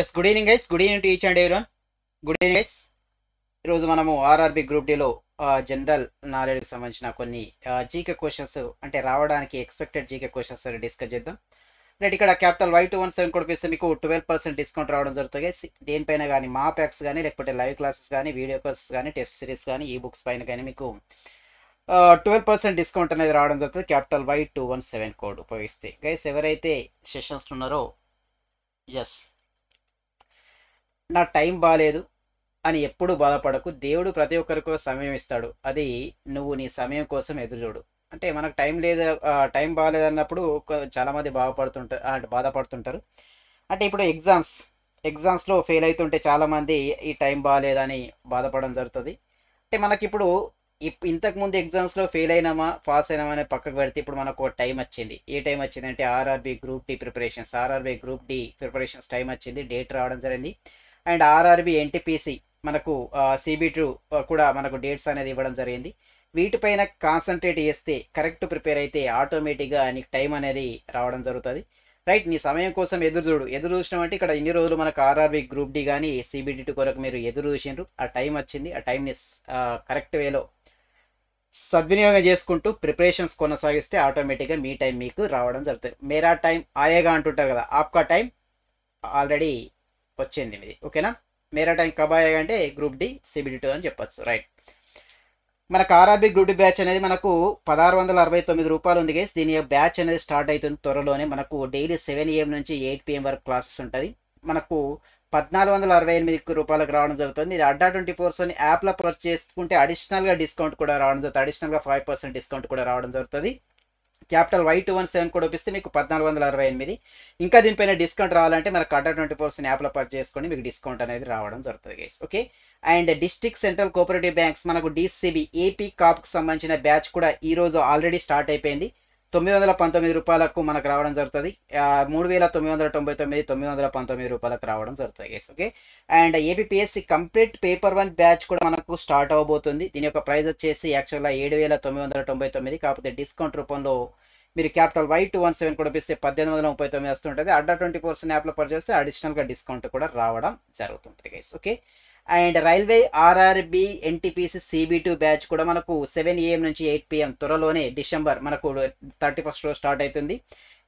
yes good evening guys good evening teach and ఎవరి good evening guys ఈరోజు మనము RRB group డిలో general నాలెడ్జ్కి సంబంధించిన కొన్ని జీకే క్వశ్చన్స్ అంటే రావడానికి ఎక్స్పెక్టెడ్ జీకే క్వశ్చన్స్ డిస్కస్ చేద్దాం రైట్ ఇక్కడ capital Y two one seven code వేస్తే మీకు ట్వెల్వ్ పర్సెంట్ డిస్కౌంట్ రావడం జరుగుతుంది దేనిపైన కానీ మా ప్యాక్స్ కానీ లేకపోతే లైవ్ క్లాసెస్ కానీ వీడియో కోర్సెస్ కానీ టెస్ట్ సిరీస్ కానీ ఈ బుక్స్ పైన కానీ మీకు ట్వెల్వ్ పర్సెంట్ డిస్కౌంట్ అనేది రావడం జరుగుతుంది capital Y two one seven code ఉపయోగిస్తే గైస్ ఎవరైతే సెషన్స్ ఉన్నారో ఎస్ నా టైం బాగాలేదు అని ఎప్పుడు బాధపడకు దేవుడు ప్రతి ఒక్కరికి సమయం ఇస్తాడు అది నువ్వు నీ సమయం కోసం చూడు అంటే మనకు టైం లేదు టైం బాగాలేదన్నప్పుడు చాలామంది బాధపడుతుంటారు అంటే బాధపడుతుంటారు అంటే ఇప్పుడు ఎగ్జామ్స్ ఎగ్జామ్స్లో ఫెయిల్ అవుతుంటే చాలామంది ఈ టైం బాగాలేదని బాధపడడం జరుగుతుంది అంటే మనకి ఇప్పుడు ఇంతకుముందు ఎగ్జామ్స్లో ఫెయిల్ అయినామా పాస్ అయినామా అనే పక్కకు పెడితే ఇప్పుడు మనకు టైం వచ్చింది ఏ టైం వచ్చింది అంటే RRB group D preparations RRB group D preparations time వచ్చింది డేట్ రావడం జరిగింది అండ్ ఆర్ఆర్బి ఎన్టీపీసీ మనకు సిబి టూ కూడా మనకు డేట్స్ అనేది ఇవ్వడం జరిగింది వీటిపైన కాన్సన్ట్రేట్ చేస్తే కరెక్ట్ ప్రిపేర్ అయితే ఆటోమేటిక్గా నీకు టైం అనేది రావడం జరుగుతుంది రైట్ నీ సమయం కోసం ఎదురు చూడు ఎదురు అంటే ఇక్కడ ఇన్ని రోజులు మనకు ఆర్ఆర్బి గ్రూప్ డి కానీ సిబిడిటీ కొరకు మీరు ఎదురు చూసినారు ఆ టైం వచ్చింది ఆ టైంని కరెక్ట్ వేలో సద్వినియోగం చేసుకుంటూ ప్రిపరేషన్స్ కొనసాగిస్తే ఆటోమేటిక్గా మీ టైం మీకు రావడం జరుగుతుంది మేరా టైం ఆయేగా అంటుంటారు కదా ఆప్కా టైం ఆల్రెడీ వచ్చింది ఇది ఓకేనా మేరాటైన్ కబాయ్ అంటే గ్రూప్ డి సిబిడి టూ అని చెప్పొచ్చు రైట్ మనకు ఆర్ఆర్బి గ్రూప్ డి బ్యాచ్ అనేది మనకు పదహారు వందల అరవై తొమ్మిది రూపాయలు ఉంది గేస్ దీని బ్యాచ్ అనేది స్టార్ట్ అవుతుంది త్వరలోనే మనకు డైలీ సెవెన్ ఏఎం నుంచి ఎయిట్ పిఎం వరకు క్లాసెస్ ఉంటుంది మనకు పద్నాలుగు వందల అరవై ఎనిమిది రూపాయలకు రావడం జరుగుతుంది మీరు అడ్డా ట్వంటీ ఫోర్స్ అని యాప్లో పర్చేసుకుంటే అడిషనల్గా డిస్కౌంట్ కూడా రావడం జరుగుతుంది అడిషనల్గా ఫైవ్ పర్సెంట్ డిస్కౌంట్ కూడా రావడం జరుగుతుంది capital Y two one seven కూడా చూపిస్తే మీకు పద్నాలుగు వందల అరవై ఎనిమిది ఇంకా దీనిపైన డిస్కౌంట్ రావాలంటే మన కట్ట ట్వంటీ ఫోర్స్ని యాప్లో పర్చేస్ చేసుకొని మీకు డిస్కౌంట్ అనేది రావడం జరుగుతుంది guys okay and district central cooperative banks మనకు డిసిబి ఏపీ కాప్కి సంబంధించిన బ్యాచ్ కూడా ఈరోజు ఆల్రెడీ స్టార్ట్ అయిపోయింది తొమ్మిది వందల పంతొమ్మిది రూపాయలకు మనకు రావడం జరుగుతుంది మూడు వేల తొమ్మిది వందల తొంభై తొమ్మిది తొమ్మిది వందల పంతొమ్మిది రూపాయలకు రావడం జరుగుతుంది yes okay and ABPSC complete paper one batch కూడా మనకు స్టార్ట్ అవ్వబోతుంది దీని యొక్క ప్రైస్ వచ్చేసి యాక్చువల్గా ఏడు వేల తొమ్మిది వందల తొంభై తొమ్మిది కాకపోతే డిస్కౌంట్ రూపంలో మీరు capital Y two one seven కూడా పిస్తే పద్దెనిమిది వందల ముప్పై తొమ్మిది వస్తుంటుంది అడ్డా ట్వంటీ ఫోర్ యాప్లో పర్చేస్తే అడిషనల్గా డిస్కౌంట్ కూడా రావడం జరుగుతుంటుంది guys okay and railway RRB NTPC CBT two batch కూడా మనకు సెవెన్ ఏఎం నుంచి ఎయిట్ పిఎం త్వరలోనే డిసెంబర్ మనకు థర్టీ ఫస్ట్ రోజు స్టార్ట్ అవుతుంది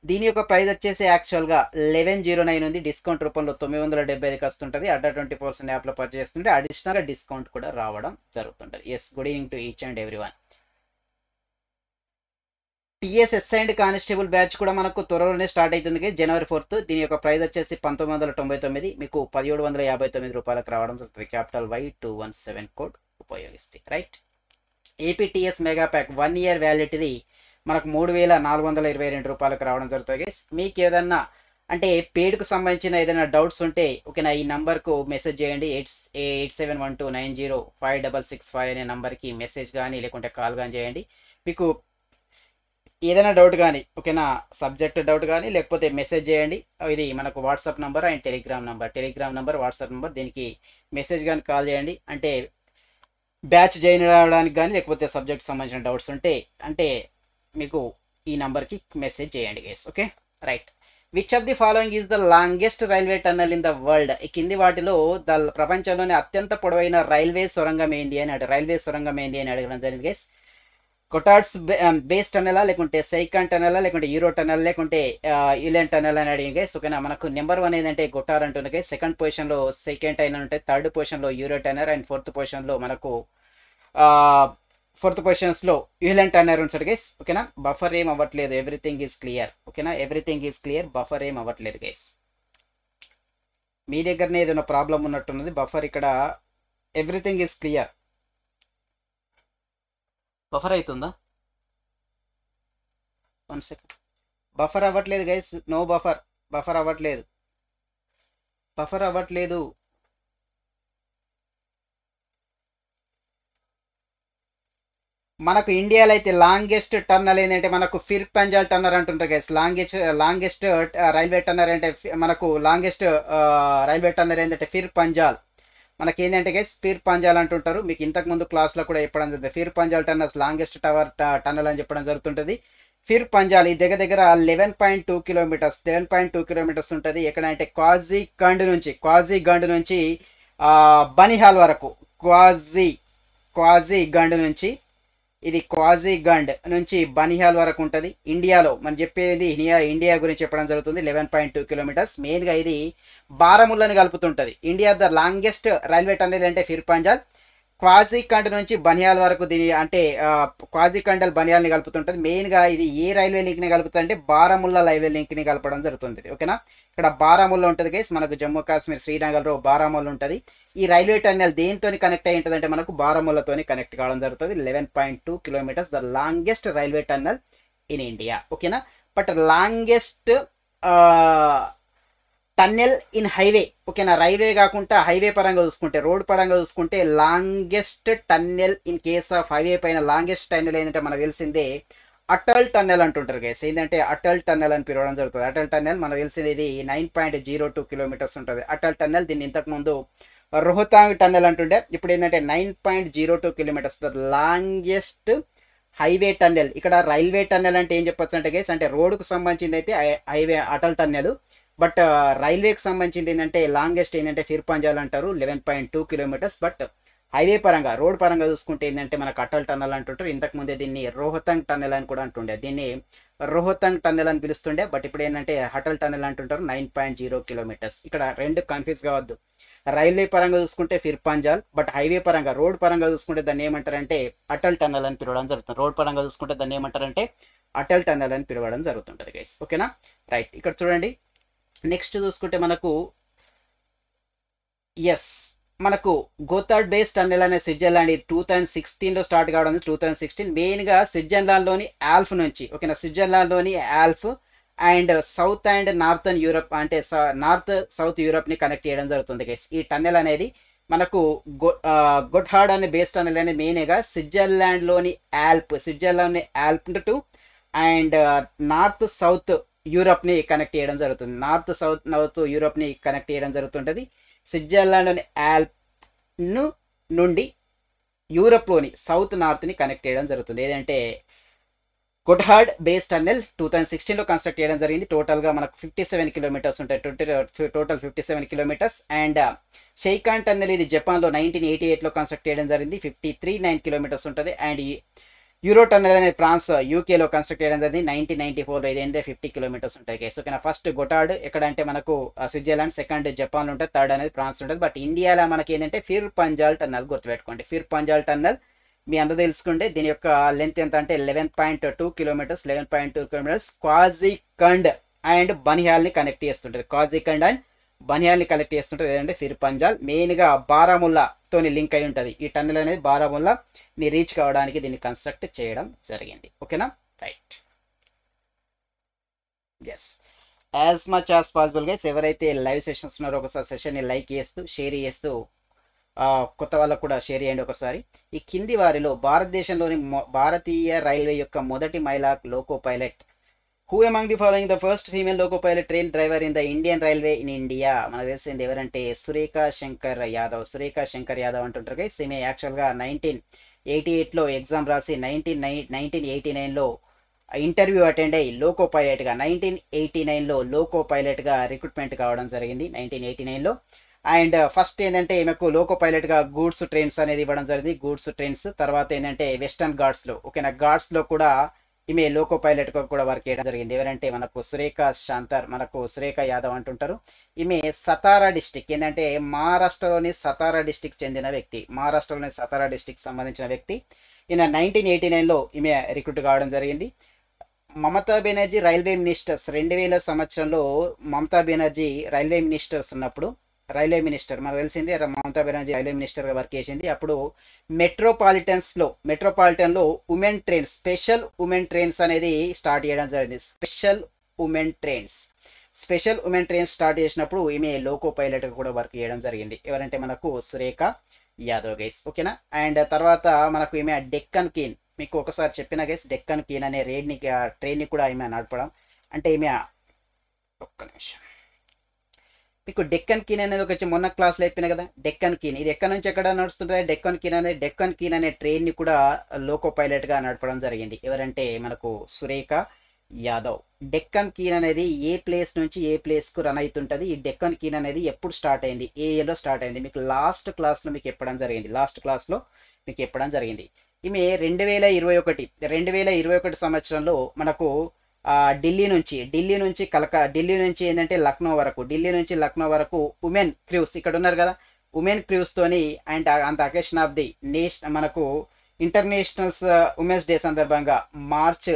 దీని యొక్క ప్రైస్ వచ్చేసి యాక్చువల్గా లెవెన్ జీరో నైన్ ఉంది డిస్కౌంట్ రూపంలో తొమ్మిది వందల డెబ్బై ఐదుకి వస్తుంటుంది అడ్డా ట్వంటీ పర్సెంట్ యాప్లో పర్చేస్తుంటే అడిషనల్గా డిస్కౌంట్ కూడా రావడం జరుగుతుంటుంది yes good evening to each and every one TS yes and constable batch కూడా మనకు త్వరలోనే స్టార్ట్ అవుతుంది జనవరి ఫోర్త్ దీని యొక్క ప్రైస్ వచ్చేసి పంతొమ్మిది వందల తొంభై తొమ్మిది మీకు పదిహేడు వందల యాభై తొమ్మిది రూపాయలకు రావడం జరుగుతుంది capital Y two one seven code ఉపయోగిస్తే right APTS mega pack one year వ్యాలిటీది మనకు మూడు వేల నాలుగు వందల ఇరవై రెండు రూపాయలకు రావడం జరుగుతుంది మీకు ఏదన్నా అంటే పేడ్కు సంబంధించిన ఏదైనా డౌట్స్ ఉంటే ఓకేనా ఈ నంబర్కు మెసేజ్ చేయండి eight eight seven one two nine zero five double six five అనే నంబర్కి మెసేజ్ కానీ లేకుంటే కాల్ కానీ చేయండి మీకు ఏదైనా డౌట్ కానీ ఓకేనా సబ్జెక్ట్ డౌట్ కానీ లేకపోతే మెసేజ్ చేయండి ఇది మనకు WhatsApp number and Telegram number Telegram number WhatsApp number దీనికి మెసేజ్ కానీ కాల్ చేయండి అంటే బ్యాచ్ జాయిన్ అవ్వడానికి కానీ లేకపోతే సబ్జెక్ట్ సంబంధించిన డౌట్స్ ఉంటే అంటే మీకు ఈ నెంబర్కి మెసేజ్ చేయండి guys okay right which of the following is the longest railway tunnel in the world ఈ కింది వాటిలో ద ప్రపంచంలోనే అత్యంత పొడవైన రైల్వే సొరంగం ఏంది అని రైల్వే సొరంగం ఏంది అని అడగడం జరిగింది గైస్ కొటాడ్స్ బేస్డ్ అనలా లేకుంటే సైకాన్ టనెలా లేకుంటే యూరో అనాలా లేకుంటే ఇలాంటి అనాలా అని అడిగింది గైస్ ఓకేనా మనకు నెంబర్ వన్ ఏంటంటే గొటార్ గైస్ సెకండ్ పొజిషన్లో సెకండ్ టైన్ ఉంటే థర్డ్ పొజిషన్లో యూరో టనర్ అండ్ ఫోర్త్ పొజిషన్లో మనకు ఫోర్త్ పొజిషన్స్లో యూలెంట్ టనర్ ఉంటారు గైస్ ఓకేనా బఫర్ ఏం అవ్వట్లేదు ఎవ్రీథింగ్ ఈజ్ క్లియర్ ఓకేనా ఎవ్రీథింగ్ ఈజ్ క్లియర్ బఫర్ ఏం అవ్వట్లేదు గైస్ మీ దగ్గరనే ఏదైనా ప్రాబ్లం ఉన్నట్టున్నది బఫర్ ఇక్కడ ఎవ్రీథింగ్ ఈజ్ క్లియర్ బఫర్ అవుతుందా వన్ సెకండ్ బఫర్ అవ్వట్లేదు గైస్ నో బఫర్ బఫర్ అవ్వట్లేదు బఫర్ అవ్వట్లేదు మనకు ఇండియాలో అయితే లాంగెస్ట్ టర్నల్ ఏంటంటే మనకు ఫిర్ పంజాల్ టర్నర్ అంటుంటారు guys longest longest railway tunnel అంటే మనకు లాంగెస్ట్ రైల్వే టర్నర్ ఏంటంటే ఫిర్ పంజాల్ మనకి ఏంటంటే గైస్ పీర్ పాంజాల్ అంటుంటారు మీకు ఇంతకు ముందు క్లాస్లో కూడా చెప్పడం జరుగుతుంది Pir Panjal tunnels longest tower tunnel అని చెప్పడం జరుగుతుంటుంది ఫిర్ పంజాల్ ఈ దగ్గర దగ్గర eleven point two kilometres eleven point two kilometres ఉంటుంది ఎక్కడంటే క్వాజీ గండ్ నుంచి క్వాజీ గండ్ నుంచి బనిహాల్ వరకు క్వాజీ క్వాజీ గండ్ నుంచి ఇది క్వాజీ గండ్ నుంచి బనిహాల్ వరకు ఉంటుంది ఇండియాలో మనం చెప్పేది ఇండియా ఇండియా గురించి చెప్పడం జరుగుతుంది లెవెన్ పాయింట్ టూ కిలోమీటర్స్ మెయిన్గా ఇది బారముల్లని కలుపుతుంటుంది India the longest railway tunnel అంటే ఫిర్పాంజాల్ క్వాజిఖండ్ నుంచి బనియాల్ వరకు దీని అంటే క్వాజిఖండ్ బనియాల్ని కలుపుతుంటుంది మెయిన్గా ఇది ఏ రైల్వే లింక్ని కలుపుతుంది అంటే బారాముల్లా రైల్వే లింక్ని కలపడం జరుగుతుంది ఓకేనా ఇక్కడ బారాముల్లా ఉంటుంది గైస్ మనకు జమ్మూ కాశ్మీర్ శ్రీనగర్లో బారాముల్లా ఉంటుంది ఈ రైల్వే టర్మినల్ దేనితో కనెక్ట్ అయ్యి ఉంటదంటే మనకు బారాముల్లాతో కనెక్ట్ కావడం జరుగుతుంది eleven point two kilometres the longest railway tunnel in India ఓకేనా but longest tunnel in highway ఓకేనా రైల్వే కాకుండా హైవే పరంగా చూసుకుంటే రోడ్ పరంగా చూసుకుంటే longest tunnel in case of highway పైన లాంగెస్ట్ టన్నెల్ ఏంటంటే మనకు తెలిసిందే అటల్ టన్నెల్ అంటుంటారు గైస్ ఏంటంటే అటల్ టన్నెల్ అని పిలవడం జరుగుతుంది అటల్ టన్నెల్ మనకు తెలిసింది ఇది nine point zero two kilometres ఉంటుంది అటల్ టన్నెల్ దీన్ని ఇంతకుముందు రోహతాంగ్ టన్నెల్ అంటుండే ఇప్పుడు ఏంటంటే nine point zero two kilometres longest highway tunnel ఇక్కడ రైల్వే టన్నెల్ అంటే ఏం చెప్పొచ్చు అంటే గైస్ అంటే రోడ్కు సంబంధించింది అయితే హైవే అటల్ టన్నెల్ బట్ రైల్వేకి సంబంధించింది ఏంటంటే లాంగెస్ట్ ఏంటంటే ఫిర్పాంజాల్ అంటారు eleven point two kilometres but highway పరంగా రోడ్ పరంగా చూసుకుంటే ఏంటంటే మన అటల్ టన్నల్ అంటుంటారు ముందే దీన్ని రోహతంగ్ టన్నెల్ అని కూడా అంటుండే దీన్ని రోహతంగ్ టన్నెల్ అని పిలుస్తుండే బట్ ఇప్పుడు ఏంటంటే హటల్ టన్నెల్ అంటుంటారు నైన్ పాయింట్ జీరో కిలోమీటర్స్ ఇక్కడ రెండు కన్ఫ్యూజ్ కావద్దు రైల్వే పరంగా చూసుకుంటే ఫిర్పాంజాల్ బట్ హైవే పరంగా రోడ్ పరంగా చూసుకుంటే దాన్ని ఏమంటారంటే అటల్ టన్నెల్ అని పిలవడం జరుగుతుంది రోడ్ పరంగా చూసుకుంటే దాన్ని ఏమంటారంటే అటల్ టన్నెల్ అని పిలవడం జరుగుతుంటుంది గైస్ ఓకేనా రైట్ ఇక్కడ చూడండి నెక్స్ట్ చూసుకుంటే మనకు ఎస్ మనకు గోతాడ్ బేస్ టన్నెల్ అనే స్విట్జర్లాండ్ ఇది టూ థౌజండ్ సిక్స్టీన్లో స్టార్ట్ కావడం టూ థౌజండ్ సిక్స్టీన్ మెయిన్గా స్విట్జర్లాండ్లోని ఆల్ఫ్ నుంచి ఓకేనా స్విట్జర్లాండ్లోని Alp and south and northern Europe అంటే నార్త్ సౌత్ యూరప్ని కనెక్ట్ చేయడం జరుగుతుంది గైస్ ఈ టన్నెల్ అనేది మనకు గో గొట్హాడ్ అనే బేస్ టన్నెల్ అనేది మెయిన్గా స్విట్జర్లాండ్లోని ఆల్ప్ స్విట్జర్లాండ్లోని Alp to and north south యూరప్ని కనెక్ట్ చేయడం జరుగుతుంది నార్త్ సౌత్ నార్త్ యూరోప్ని కనెక్ట్ చేయడం జరుగుతుంటుంది స్విట్జర్లాండ్లోని యాల్ప్ను నుండి యూరప్లోని సౌత్ నార్త్ని కనెక్ట్ చేయడం జరుగుతుంది ఏదంటే Gotthard base tunnel two thousand సిక్స్టీన్లో కన్స్ట్రక్ట్ చేయడం జరిగింది టోటల్గా మనకు ఫిఫ్టీ సెవెన్ కిలోమీటర్స్ ఉంటాయి twenty total fifty seven kilometres and uh, Seikan tunnel ఇది జపాన్లో నైన్టీన్ ఎయిటీ ఎయిట్లో కన్స్ట్రక్ట్ చేయడం జరిగింది ఫిఫ్టీ త్రీ నైన్ కిలోమీటర్స్ ఉంటుంది అండ్ యూరో టన్నెల్ అనేది ఫ్రాన్స్ యూకేలో కన్స్ట్రక్ట్ చేయడం జరిగింది నైన్టీన్ నైన్టీ ఫోర్లో ఇది ఫిఫ్టీ కిలోమీటర్స్ ఉంటాయి కేసు ఓకేనా ఫస్ట్ గొటాడ్ ఎక్కడంటే మనకు స్విట్జర్లాండ్ సెకండ్ జపాన్లో ఉంటుంది థర్డ్ అనేది ఫ్రాన్స్ ఉంటుంది బట్ ఇండియాలో మనకి ఏంటంటే ఫిర్ పంజాల్ టన్నెల్ గుర్తుపెట్టుకోండి ఫిర్ పంజాల్ టన్నెల్ మీ అందరూ తెలుసుకుంటే దీని యొక్క లెంత్ ఎంత అంటే eleven point two kilometres eleven point two kilometres Qazigund and బనిహాల్ని కనెక్ట్ చేస్తుంటుంది క్వాజికండ్ అండ్ బనియాల్ని కలెక్ట్ చేస్తుంటుంది ఏదంటే ఫిర్ పంజాల్ మెయిన్గా బారాముల్లాతోని లింక్ అయి ఉంటుంది ఈ టన్నెల్ అనేది బారాముల్లాని రీచ్ కావడానికి దీన్ని కన్స్ట్రక్ట్ చేయడం జరిగింది ఓకేనా right yes as much as పాసిబుల్గా ఎవరైతే లైవ్ సెషన్స్ ఉన్నారో ఒకసారి సెషన్ని లైక్ చేస్తూ షేర్ చేస్తూ కొత్త వాళ్ళకు కూడా షేర్ చేయండి ఒకసారి ఈ కింది వారిలో భారతదేశంలోని భారతీయ రైల్వే యొక్క మొదటి మైలాక్ loco pilot who among the following the first female loco pilot train driver in the Indian railway in India మనకు తెలిసింది ఎవరంటే సురేఖా శంకర్ యాదవ్ సురేఖా శంకర్ యాదవ్ అంటుంటారు గైస్ ఈమె యాక్చువల్గా నైన్టీన్ ఎయిటీ ఎయిట్లో ఎగ్జామ్ రాసి నైన్టీన్ నైన్ నైన్టీన్ ఎయిటీ నైన్లో ఇంటర్వ్యూ అటెండ్ అయ్యి లోకో పైలట్గా నైన్టీన్ ఎయిటీ నైన్లో లోకో పైలట్గా రిక్రూట్మెంట్ కావడం జరిగింది నైన్టీన్ ఎయిటీ నైన్లో అండ్ ఫస్ట్ ఏంటంటే ఈమెకు లోకో పైలట్గా గూడ్స్ ట్రైన్స్ అనేది ఇవ్వడం జరిగింది గూడ్స్ ట్రైన్స్ తర్వాత ఏంటంటే వెస్టర్న్ గార్డ్స్లో ఓకేనా గాడ్స్లో కూడా ఈమె లోకో పైలట్గా కూడా వర్క్ చేయడం జరిగింది ఎవరంటే మనకు సురేఖ శాంతర్ మనకు సురేఖ యాదవ్ అంటుంటారు ఈమె సతారా డిస్టిక్ ఏంటంటే మహారాష్ట్రలోని సతారా డిస్టిక్ చెందిన వ్యక్తి మహారాష్ట్రలోని సతారా డిస్టిక్ సంబంధించిన వ్యక్తి ఈయన నైన్టీన్ ఎయిటీ నైన్లో ఈమె రిక్రూట్ కావడం జరిగింది మమతా బెనర్జీ రైల్వే మినిస్టర్స్ రెండు వేల సంవత్సరంలో మమతా బెనర్జీ రైల్వే మినిస్టర్స్ ఉన్నప్పుడు రైల్వే మినిస్టర్ మనకు తెలిసింది మమతా బెనర్జీ రైల్వే మినిస్టర్గా వర్క్ చేసింది అప్పుడు మెట్రోపాలిటన్స్లో మెట్రోపాలిటన్లో women trains special women trains అనేది స్టార్ట్ చేయడం జరిగింది special women trains special women trains start చేసినప్పుడు ఈమె లోకో పైలట్గా కూడా వర్క్ చేయడం జరిగింది ఎవరంటే మనకు సురేఖ యాదవ్ గైస్ ఓకేనా అండ్ తర్వాత మనకు ఈమె డెక్కన్ కీన్ మీకు ఒకసారి చెప్పిన గైస్ డెక్కన్ కీన్ అనే రేడ్ని ట్రైన్ని కూడా ఈమె నడపడం అంటే ఈమె ఒక్క నిమిషం మీకు డెక్కన్ కీన్ అనేది ఒక మొన్న క్లాస్లో అయిపోయినా కదా డెక్కన్ కీన్ ఇది ఎక్కడ నుంచి ఎక్కడ నడుస్తుంటుంది డెక్కన్ కీన్ అనేది డెక్కన్ కీన్ అనే ట్రైన్ని కూడా లోకో పైలట్గా నడపడం జరిగింది ఎవరంటే మనకు సురేఖ యాదవ్ డెక్కన్ కీన్ అనేది ఏ ప్లేస్ నుంచి ఏ ప్లేస్కు రన్ అవుతుంటుంది ఈ డెక్కన్ కీన్ అనేది ఎప్పుడు స్టార్ట్ అయింది ఏ ఏలో స్టార్ట్ అయింది మీకు లాస్ట్ క్లాస్లో మీకు చెప్పడం జరిగింది లాస్ట్ క్లాస్లో మీకు చెప్పడం జరిగింది ఈమె రెండు వేల ఇరవై ఒకటి రెండు వేల ఇరవై ఒకటి సంవత్సరంలో మనకు ఢిల్లీ నుంచి ఢిల్లీ నుంచి కలక ఢిల్లీ నుంచి ఏంటంటే లక్నో వరకు ఢిల్లీ నుంచి లక్నో వరకు ఉమెన్ క్రూస్ ఇక్కడ ఉన్నారు కదా ఉమెన్ క్రూస్తోని అండ్ అంత అకేషన్ ఆఫ్ ది నేషన్ మనకు ఇంటర్నేషనల్స్ ఉమెన్స్ డే సందర్భంగా March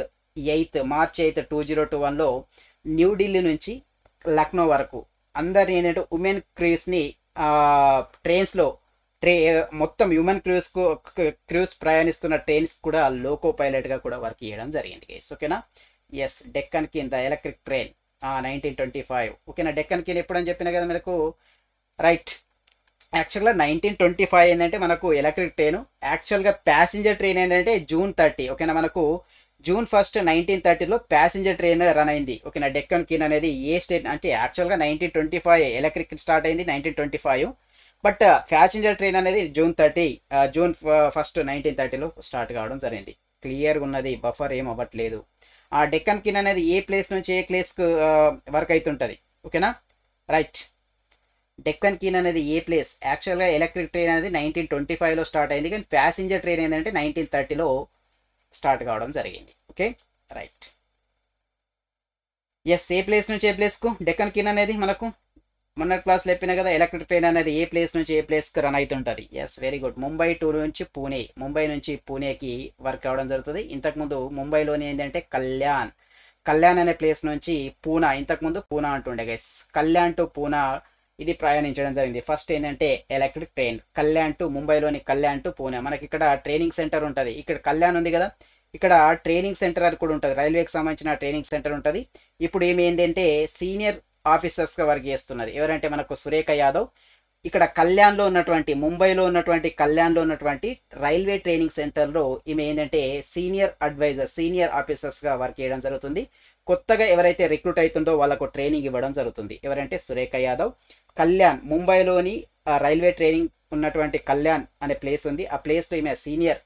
eighth March eighth two zero two వన్లో న్యూఢిల్లీ నుంచి లక్నో వరకు అందరు ఏంటంటే ఉమెన్ క్రూస్ని ట్రైన్స్లో ట్రే మొత్తం హ్యూమన్ క్రూస్కు క్రూస్ ప్రయాణిస్తున్న ట్రైన్స్ కూడా లోకో పైలట్గా కూడా వర్క్ చేయడం జరిగింది ఓకేనా yes Deccan Queen the electric train nineteen twenty five ఓకేనా డెక్కన్ కిన్ ఎప్పుడని చెప్పిన కదా మనకు రైట్ యాక్చువల్గా నైన్టీన్ ట్వంటీ ఫైవ్ ఏంటంటే మనకు ఎలక్ట్రిక్ ట్రైన్ యాక్చువల్గా ప్యాసింజర్ ట్రైన్ ఏంటంటే జూన్ థర్టీ ఓకేనా మనకు జూన్ ఫస్ట్ నైన్టీన్ థర్టీలో ప్యాసింజర్ ట్రైన్ రన్ అయింది ఓకేనా డెక్కన్ కిన్ అనేది ఏ స్టేట్ అంటే యాక్చువల్గా nineteen twenty five electric start అయింది nineteen twenty five but passenger train అనేది June thirty June first nineteen థర్టీలో స్టార్ట్ కావడం జరిగింది క్లియర్గా ఉన్నది బఫర్ ఏం అవ్వట్లేదు ఆ డెక్కన్ కిన్ అనేది ఏ ప్లేస్ నుంచి ఏ ప్లేస్కు వర్క్ అవుతుంటుంది ఓకేనా రైట్ డెక్కన్ కిన్ అనేది ఏ ప్లేస్ యాక్చువల్గా ఎలక్ట్రిక్ ట్రైన్ అనేది నైన్టీన్ ట్వంటీ ఫైవ్లో స్టార్ట్ అయింది కానీ ప్యాసింజర్ ట్రైన్ ఏంటంటే నైన్టీన్ థర్టీలో స్టార్ట్ కావడం జరిగింది ఓకే రైట్ ఎస్ ఏ ప్లేస్ నుంచి ఏ ప్లేస్కు డెక్కన్ కిన్ అనేది మనకు మొన్న క్లాస్ చెప్పిన కదా ఎలక్ట్రిక్ ట్రైన్ అనేది ఏ ప్లేస్ నుంచి ఏ ప్లేస్కి రన్ అవుతుంటుంది yes very good Mumbai to నుంచి పూణే ముంబై నుంచి పూణేకి వర్క్ అవ్వడం జరుగుతుంది ఇంతకుముందు ముంబైలోని ఏంటంటే కళ్యాణ్ కళ్యాణ్ అనే ప్లేస్ నుంచి పూనా ఇంతకుముందు పూనా అంటుండే గైస్ కళ్యాణ్ టు పూనా ఇది ప్రయాణించడం జరిగింది ఫస్ట్ ఏంటంటే ఎలక్ట్రిక్ ట్రైన్ కళ్యాణ్ టు ముంబైలోని కళ్యాణ్ టు పూనా మనకి ఇక్కడ ట్రైనింగ్ సెంటర్ ఉంటుంది ఇక్కడ కళ్యాణ్ ఉంది కదా ఇక్కడ ట్రైనింగ్ సెంటర్ అని కూడా ఉంటుంది రైల్వేకి సంబంధించిన ట్రైనింగ్ సెంటర్ ఉంటుంది ఇప్పుడు ఏమైందంటే సీనియర్ ఆఫీసర్స్గా వర్క్ చేస్తున్నది ఎవరంటే మనకు సురేఖ యాదవ్ ఇక్కడ కళ్యాణ్లో ఉన్నటువంటి ముంబైలో ఉన్నటువంటి కళ్యాణ్లో ఉన్నటువంటి రైల్వే ట్రైనింగ్ సెంటర్లో ఈమె ఏంటంటే సీనియర్ అడ్వైజర్ సీనియర్ ఆఫీసర్స్గా వర్క్ చేయడం జరుగుతుంది కొత్తగా ఎవరైతే రిక్రూట్ అవుతుందో వాళ్ళకు ట్రైనింగ్ ఇవ్వడం జరుగుతుంది ఎవరంటే సురేఖ యాదవ్ కళ్యాణ్ ముంబైలోని రైల్వే ట్రైనింగ్ ఉన్నటువంటి కళ్యాణ్ అనే ప్లేస్ ఉంది ఆ ప్లేస్లో ఈమె సీనియర్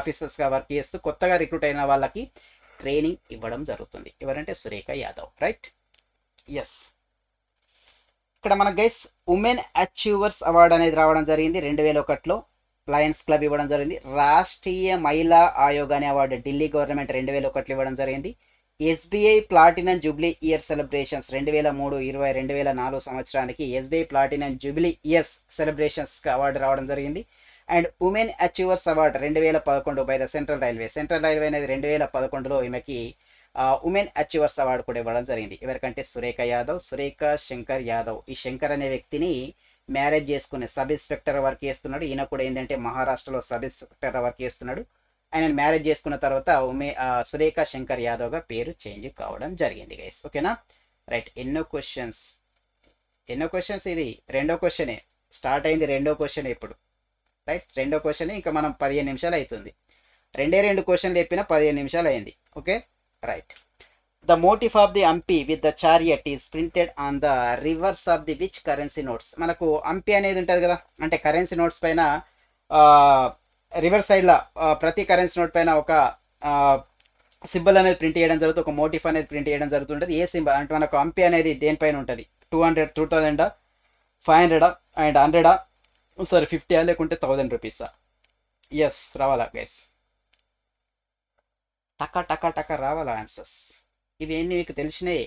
ఆఫీసర్స్గా వర్క్ చేస్తూ కొత్తగా రిక్రూట్ అయిన వాళ్ళకి ట్రైనింగ్ ఇవ్వడం జరుగుతుంది ఎవరంటే సురేఖ యాదవ్ రైట్ ఎస్ ఇక్కడ మన గైస్ ఉమెన్ అచీవర్స్ అవార్డు అనేది రావడం జరిగింది రెండు వేల ఒకటిలో లయన్స్ క్లబ్ ఇవ్వడం జరిగింది రాష్ట్రీయ మహిళా ఆయోగ్ అనే అవార్డు ఢిల్లీ గవర్నమెంట్ రెండు వేల ఒకటిలో ఇవ్వడం జరిగింది SBI platinum jubilee year celebrations రెండు వేల మూడు ఇరవై రెండు వేల నాలుగు సంవత్సరానికి ఎస్బీఐ ప్లాటినం జూబ్లీ ఇయర్స్ సెలబ్రేషన్స్కి అవార్డు రావడం జరిగింది అండ్ ఉమెన్ అచీవర్స్ అవార్డు రెండు వేల పదకొండు by the central railway central railway అనేది రెండు వేల పదకొండులో ఈమెకి ఉమెన్ అచీవర్స్ అవార్డు కూడా ఇవ్వడం జరిగింది ఎవరికంటే సురేఖ యాదవ్ సురేఖ శంకర్ యాదవ్ ఈ శంకర్ అనే వ్యక్తిని మ్యారేజ్ చేసుకునే సబ్ ఇన్స్పెక్టర్ వర్క్ చేస్తున్నాడు ఈయన కూడా ఏంటంటే మహారాష్ట్రలో సబ్ ఇన్స్పెక్టర్ వర్క్ చేస్తున్నాడు ఆయన మ్యారేజ్ చేసుకున్న తర్వాత ఉమే సురేఖ శంకర్ యాదవ్గా పేరు చేంజ్ కావడం జరిగింది గైస్ ఓకేనా రైట్ ఎన్నో క్వశ్చన్స్ ఎన్నో క్వశ్చన్స్ ఇది రెండో క్వశ్చనే స్టార్ట్ అయింది రెండో క్వశ్చన్ ఇప్పుడు రైట్ రెండో క్వశ్చన్ ఇంకా మనం పదిహేను నిమిషాలు అవుతుంది రెండే రెండు క్వశ్చన్లు చెప్పినా పదిహేను నిమిషాలు అయింది okay right the motif of the ampi with the chariot is printed on the reverse of the which currency notes మనకు అంపి అనేది ఉంటుంది కదా అంటే కరెన్సీ నోట్స్ పైన రివర్స్ సైడ్లో ప్రతి కరెన్సీ నోట్ పైన ఒక సింబల్ అనేది ప్రింట్ చేయడం జరుగుతుంది ఒక మోటిఫ్ అనేది ప్రింట్ చేయడం జరుగుతుంటుంది ఏ సింబల్ అంటే మనకు అంపి అనేది దేనిపైన ఉంటుంది two hundred two thousand five హండ్రెడా అండ్ హండ్రెడా సారీ ఫిఫ్టీ లేకుంటే థౌజండ్ రూపీసా ఎస్ రావాలా గైస్ టక టక టక రావాలి ఆన్సర్స్ ఇవన్నీ మీకు తెలిసినాయి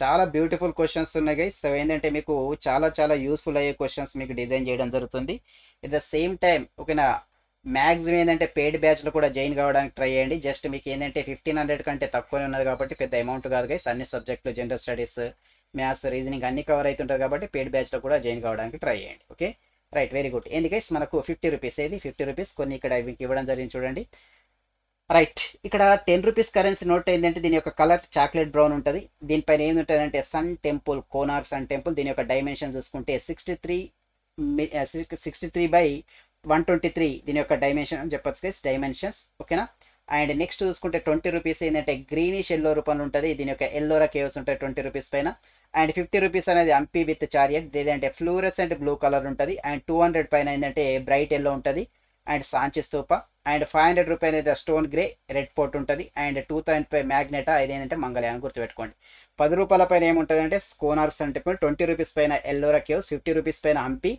చాలా బ్యూటిఫుల్ క్వశ్చన్స్ ఉన్నాయి గైస్ సో ఏంటంటే మీకు చాలా చాలా యూస్ఫుల్ అయ్యే క్వశ్చన్స్ మీకు డిజైన్ చేయడం జరుగుతుంది ఎట్ ద సేమ్ టైం ఓకేనా మ్యాక్సిమం ఏంటంటే పెయిడ్ బ్యాచ్లో కూడా జాయిన్ కావడానికి ట్రై చేయండి జస్ట్ మీకు ఏంటంటే ఫిఫ్టీన్ హండ్రెడ్ కంటే తక్కువనే ఉన్నది కాబట్టి పెద్ద అమౌంట్ కాదు గైస్ అన్ని సబ్జెక్టులు జనరల్ స్టడీస్ మ్యాథ్స్ రీజనింగ్ అన్ని కవర్ అవుతుంటుంది కాబట్టి పెయిడ్ బ్యాచ్లో కూడా జాయిన్ కావడానికి ట్రై చేయండి ఓకే రైట్ వెరీ గుడ్ ఎందుకైస్ మనకు ఫిఫ్టీ రూపీస్ ఏది ఫిఫ్టీ రూపీస్ కొన్ని ఇక్కడ మీకు ఇవ్వడం జరిగింది చూడండి రైట్ ఇక్కడ టెన్ రూపీస్ కరెన్సీ నోట్ ఏంటంటే దీని యొక్క కలర్ చాక్లెట్ బ్రౌన్ ఉంటుంది దీనిపైన ఏమి ఏముంటుందంటే sun temple Konark sun temple దీని యొక్క డైమెన్షన్ చూసుకుంటే sixty three sixty three by one twenty three దీని యొక్క డైమెన్షన్ అని చెప్పచ్చు గైస్ డైమెన్షన్స్ ఓకేనా అండ్ నెక్స్ట్ చూసుకుంటే ట్వంటీ రూపీస్ ఏంటంటే గ్రీనిష్ ఎల్లో రూపంలో ఉంటుంది దీని యొక్క ఎల్లోరా కేవ్స్ ఉంటాయి ట్వంటీ రూపీస్ పైన అండ్ ఫిఫ్టీ రూపీస్ అనేది ఎంపీ విత్ చారియట్ ఇదేంటే అండ్ బ్లూ కలర్ ఉంటుంది అండ్ టూ హండ్రెడ్ పైన ఏంటంటే బ్రైట్ ఎల్లో ఉంటుంది and Sanchi స్తూప and five hundred రూపాయలు అయితే స్టోన్ గ్రే రెడ్ పోర్ట్ ఉంటుంది and two thousand five magenta ఇదేంటంటే మంగళయాన్ గుర్తుపెట్టుకోండి పది రూపాయల పైన ఏముంటుంది అంటే స్కోనార్స్ అంటే ట్వంటీ రూపీస్ పైన ఎల్లోరా క్యూస్ ఫిఫ్టీ రూపీస్ పైన హంపి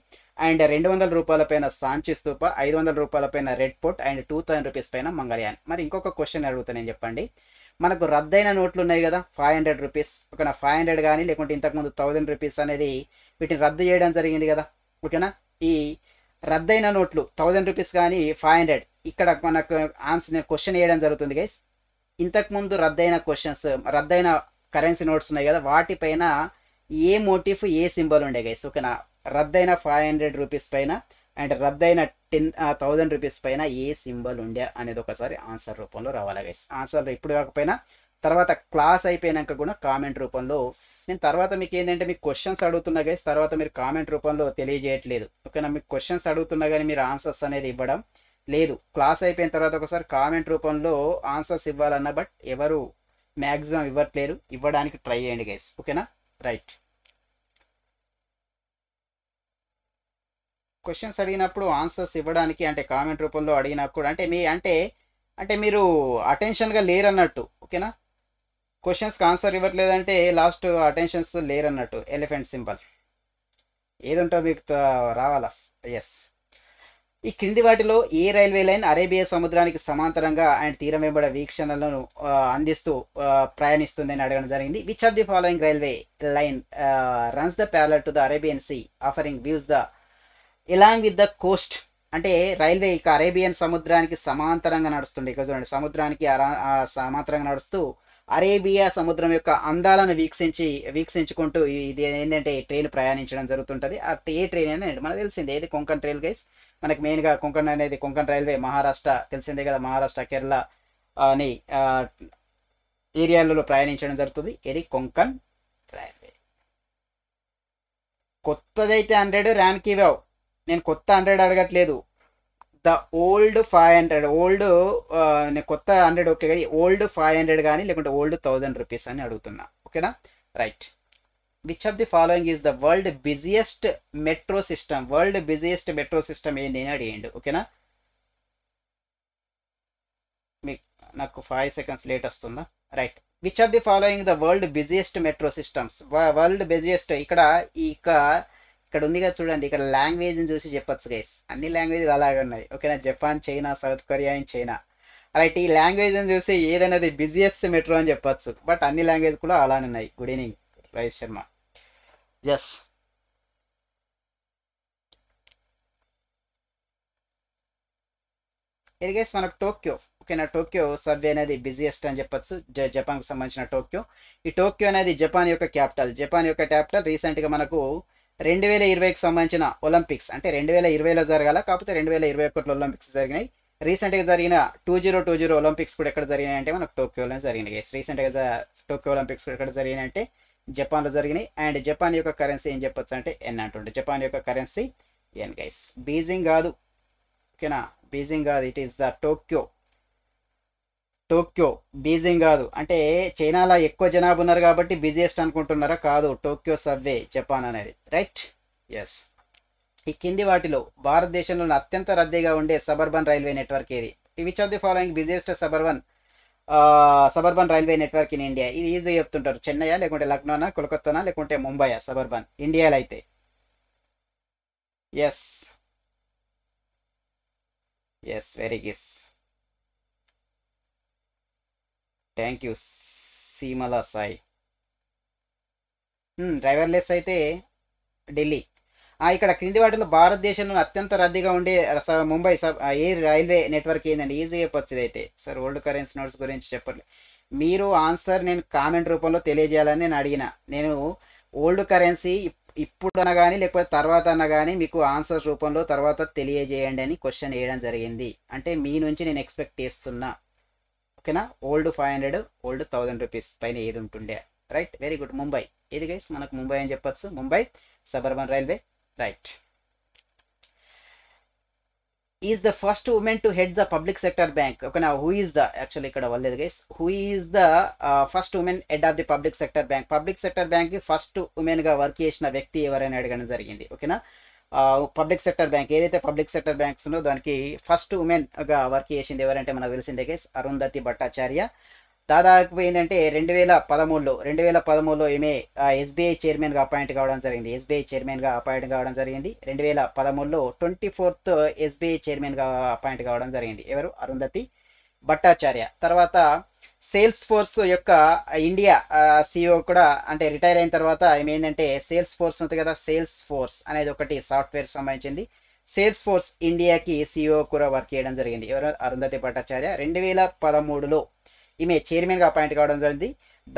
అండ్ రెండు వందల రూపాయల పైన సాంచి స్తూప ఐదు వందల రూపాయల పైన red fort and two thousand rupees పైన మంగళయాన్ మరి ఇంకొక క్వశ్చన్ అడుగుతా నేను చెప్పండి మనకు రద్దయిన నోట్లు ఉన్నాయి కదా ఫైవ్ హండ్రెడ్ రూపీస్ ఓకేనా ఫైవ్ హండ్రెడ్ కానీ లేకుంటే ఇంతకుముందు థౌజండ్ రూపీస్ అనేది వీటిని రద్దు చేయడం జరిగింది కదా ఓకేనా ఈ రద్దయిన నోట్లు థౌజండ్ రూపీస్ కానీ ఫైవ్ హండ్రెడ్ ఇక్కడ మనకు ఆన్సర్ క్వశ్చన్ వేయడం జరుగుతుంది గైస్ ఇంతకుముందు రద్దయిన క్వశ్చన్స్ రద్దయిన కరెన్సీ నోట్స్ ఉన్నాయి కదా వాటిపైన ఏ మోటిఫ్ ఏ సింబల్ ఉండే గైస్ ఓకేనా రద్దయిన ఫైవ్ హండ్రెడ్ రూపీస్ పైన అండ్ రద్దయిన టెన్ థౌజండ్ రూపీస్ పైన ఏ సింబల్ ఉండే అనేది ఒకసారి ఆన్సర్ రూపంలో రావాలి గైస్ ఆన్సర్ ఇప్పుడు కాకపోయినా తర్వాత క్లాస్ అయిపోయినాక కూడా కామెంట్ రూపంలో నేను తర్వాత మీకు ఏంటంటే మీకు క్వశ్చన్స్ అడుగుతున్నా గైస్ తర్వాత మీరు కామెంట్ రూపంలో తెలియజేయట్లేదు ఓకేనా మీకు క్వశ్చన్స్ అడుగుతున్నా కానీ మీరు ఆన్సర్స్ అనేది ఇవ్వడం లేదు క్లాస్ అయిపోయిన తర్వాత ఒకసారి కామెంట్ రూపంలో ఆన్సర్స్ ఇవ్వాలన్నా బట్ ఎవరు మ్యాక్సిమం ఇవ్వట్లేరు ఇవ్వడానికి ట్రై చేయండి గైస్ ఓకేనా రైట్ క్వశ్చన్స్ అడిగినప్పుడు ఆన్సర్స్ ఇవ్వడానికి అంటే కామెంట్ రూపంలో అడిగినప్పుడు అంటే మీ అంటే అంటే మీరు అటెన్షన్గా లేరన్నట్టు ఓకేనా క్వశ్చన్స్కి ఆన్సర్ ఇవ్వట్లేదంటే లాస్ట్ అటెన్షన్స్ లేరన్నట్టు ఎలిఫెంట్ సింబల్ ఏదుంటో మీకు రావాలా ఎస్ ఈ క్రింది వాటిలో ఏ రైల్వే లైన్ అరేబియా సముద్రానికి సమాంతరంగా అండ్ తీరం వెంబడ వీక్షణలను అందిస్తూ ప్రయాణిస్తుందని అడగడం జరిగింది which of the following railway line runs the parallel to the Arabian sea offering views the along with the coast అంటే రైల్వే ఇక అరేబియన్ సముద్రానికి సమాంతరంగా నడుస్తుండే ఇక చూడండి సముద్రానికి సమాంతరంగా నడుస్తూ అరేబియా సముద్రం యొక్క అందాలను వీక్షించి వీక్షించుకుంటూ ఇది ఏంటంటే ట్రైన్ ప్రయాణించడం జరుగుతుంటుంది ఆ ఏ ట్రైన్ అనేది మనకు తెలిసింది ఏది కొంకన్ ట్రైల్ గైస్ మనకి మెయిన్గా కొంకన్ అనేది కొంకన్ రైల్వే మహారాష్ట్ర తెలిసిందే కదా మహారాష్ట్ర కేరళ అని ఏరియాలలో ప్రయాణించడం జరుగుతుంది ఇది కొంకన్ రైల్వే కొత్తదైతే హండ్రెడ్ ర్యాన్కి వేవ్ నేను కొత్త హండ్రెడ్ అడగట్లేదు the old five hundred old నేను కొత్త హండ్రెడ్ ఓకే కానీ ఓల్డ్ ఫైవ్ హండ్రెడ్ కానీ లేకుంటే ఓల్డ్ థౌజండ్ రూపీస్ అని అడుగుతున్నా ఓకేనా right which of the following is the world busiest metro system world busiest metro system ఏంది అని అడిగండి ఓకేనా మీకు నాకు ఫైవ్ సెకండ్స్ లేట్ వస్తుందా right which of the following the world busiest metro systems world busiest ఇక్కడ ఇక ఇక్కడ ఉంది కదా చూడండి ఇక్కడ లాంగ్వేజ్ని చూసి చెప్పొచ్చు గైస్ అన్ని లాంగ్వేజ్లు అలాగే ఉన్నాయి ఓకేనా Japan China South Korea and China right ఈ లాంగ్వేజ్ని చూసి ఏదైనా బిజియెస్ట్ మెట్రో అని చెప్పొచ్చు బట్ అన్ని లాంగ్వేజ్ కూడా అలానే ఉన్నాయి good evening Rohit Sharma yes ఇది గైస్ మనకు టోక్యో ఓకేనా టోక్యో సబ్వే అనేది బిజియెస్ట్ అని చెప్పొచ్చు జ జపాన్కి సంబంధించిన టోక్యో ఈ టోక్యో అనేది జపాన్ యొక్క క్యాపిటల్ జపాన్ యొక్క క్యాపిటల్ రీసెంట్గా మనకు రెండు వేల ఇరవైకి సంబంధించిన ఒలింపిక్స్ అంటే రెండు వేల ఇరవైలో జరగాల కాకపోతే రెండు వేల ఇరవై ఒకటిలో ఒలింపిక్స్ జరిగినాయి రీసెంట్గా జరిగిన two zero two zero Olympics కూడా ఎక్కడ జరిగినాయి అంటే మనకు టోక్యోలో జరిగినాయి రీసెంట్గా టోక్యో ఒలింపిక్స్ కూడా ఎక్కడ జరిగినాయి అంటే జపాన్లో జరిగినాయి అండ్ జపాన్ యొక్క కరెన్సీ ఏం చెప్పొచ్చు అంటే ఎన్ అంటుండే జపాన్ యొక్క కరెన్సీ ఎన్ గైస్ బీజింగ్ కాదు ఓకేనా బీజింగ్ కాదు it is the Tokyo Tokyo Beijing కాదు అంటే చైనాలో ఎక్కువ జనాభా ఉన్నారు కాబట్టి బిజియెస్ట్ అనుకుంటున్నారా కాదు టోక్యో సబ్వే జపాన్ అనేది రైట్ ఎస్ ఈ కింది వాటిలో భారతదేశంలోని అత్యంత రద్దీగా ఉండే సబర్బన్ రైల్వే నెట్వర్క్ ఏది which of the following busiest suburban suburban railway network in India ఇది ఈజీగా చెప్తుంటారు చెన్నయ్యా లేకుంటే లక్నోనా కోల్కత్తానా లేకుంటే ముంబైయా సబర్బన్ ఇండియాలో అయితే ఎస్ ఎస్ వెరీ గిస్ thank you Seemala Sai driverless అయితే ఢిల్లీ ఇక్కడ క్రింది వాటిలో భారతదేశంలో అత్యంత రద్దీగా ఉండే Mumbai suburban railway network ఏందండి ఈజీ చెప్పొచ్చు అయితే సార్ ఓల్డ్ కరెన్సీ నోట్స్ గురించి చెప్పండి మీరు ఆన్సర్ నేను కామెంట్ రూపంలో తెలియజేయాలని నేను అడిగిన నేను ఓల్డ్ కరెన్సీ ఇప్పుడు అన్న కానీ లేకపోతే తర్వాత అన్న కానీ మీకు ఆన్సర్ రూపంలో తర్వాత తెలియజేయండి అని క్వశ్చన్ వేయడం జరిగింది అంటే మీ నుంచి నేను ఎక్స్పెక్ట్ చేస్తున్నా ఓకేనా old five hundred old thousand rupees పైన ఏది ఉంటుండే రైట్ వెరీ గుడ్ ముంబై ఇది గైస్ మనకు ముంబై అని చెప్పొచ్చు Mumbai suburban railway right is the first women to head the public sector bank ఓకేనా హూ ఈస్ ద యాక్చువల్లీ ఇక్కడ వల్లేదు guys who is the first women head of the public sector bank public sector bank first ఉమెన్గా work చేసిన వ్యక్తి ఎవరైనా అడగడం జరిగింది ఓకేనా పబ్లిక్ సెక్టర్ బ్యాంక్ ఏదైతే పబ్లిక్ సెక్టర్ బ్యాంక్స్ ఉందో దానికి ఫస్ట్ ఉమెన్గా వర్క్ చేసింది ఎవరంటే మనకు తెలిసిందే కేస్ అరుంధతి భట్టాచార్య దాదాపు ఏంటంటే రెండు వేల పదమూడులో రెండు వేల పదమూడులో ఈమె ఎస్బీఐ చైర్మన్గా అపాయింట్ కావడం జరిగింది ఎస్బీఐ చైర్మన్గా అపాయింట్ కావడం జరిగింది రెండు వేల పదమూడులో ట్వంటీ ఫోర్త్ ఎస్బీఐ చైర్మన్గా అపాయింట్ కావడం జరిగింది ఎవరు అరుంధతి భట్టాచార్య తర్వాత సేల్స్ ఫోర్స్ యొక్క ఇండియా సిఇఓ e కూడా అంటే రిటైర్ అయిన తర్వాత ఏమైందంటే సేల్స్ ఫోర్స్ ఉంది కదా సేల్స్ ఫోర్స్ అనేది ఒకటి సాఫ్ట్వేర్ సంబంధించింది సేల్స్ ఫోర్స్ ఇండియాకి సిఇఓ కూడా వర్క్ చేయడం జరిగింది ఎవరు అరుంధతి భట్టాచార్య రెండు వేల పదమూడులో ఈమె చైర్మన్గా అపాయింట్ కావడం జరిగింది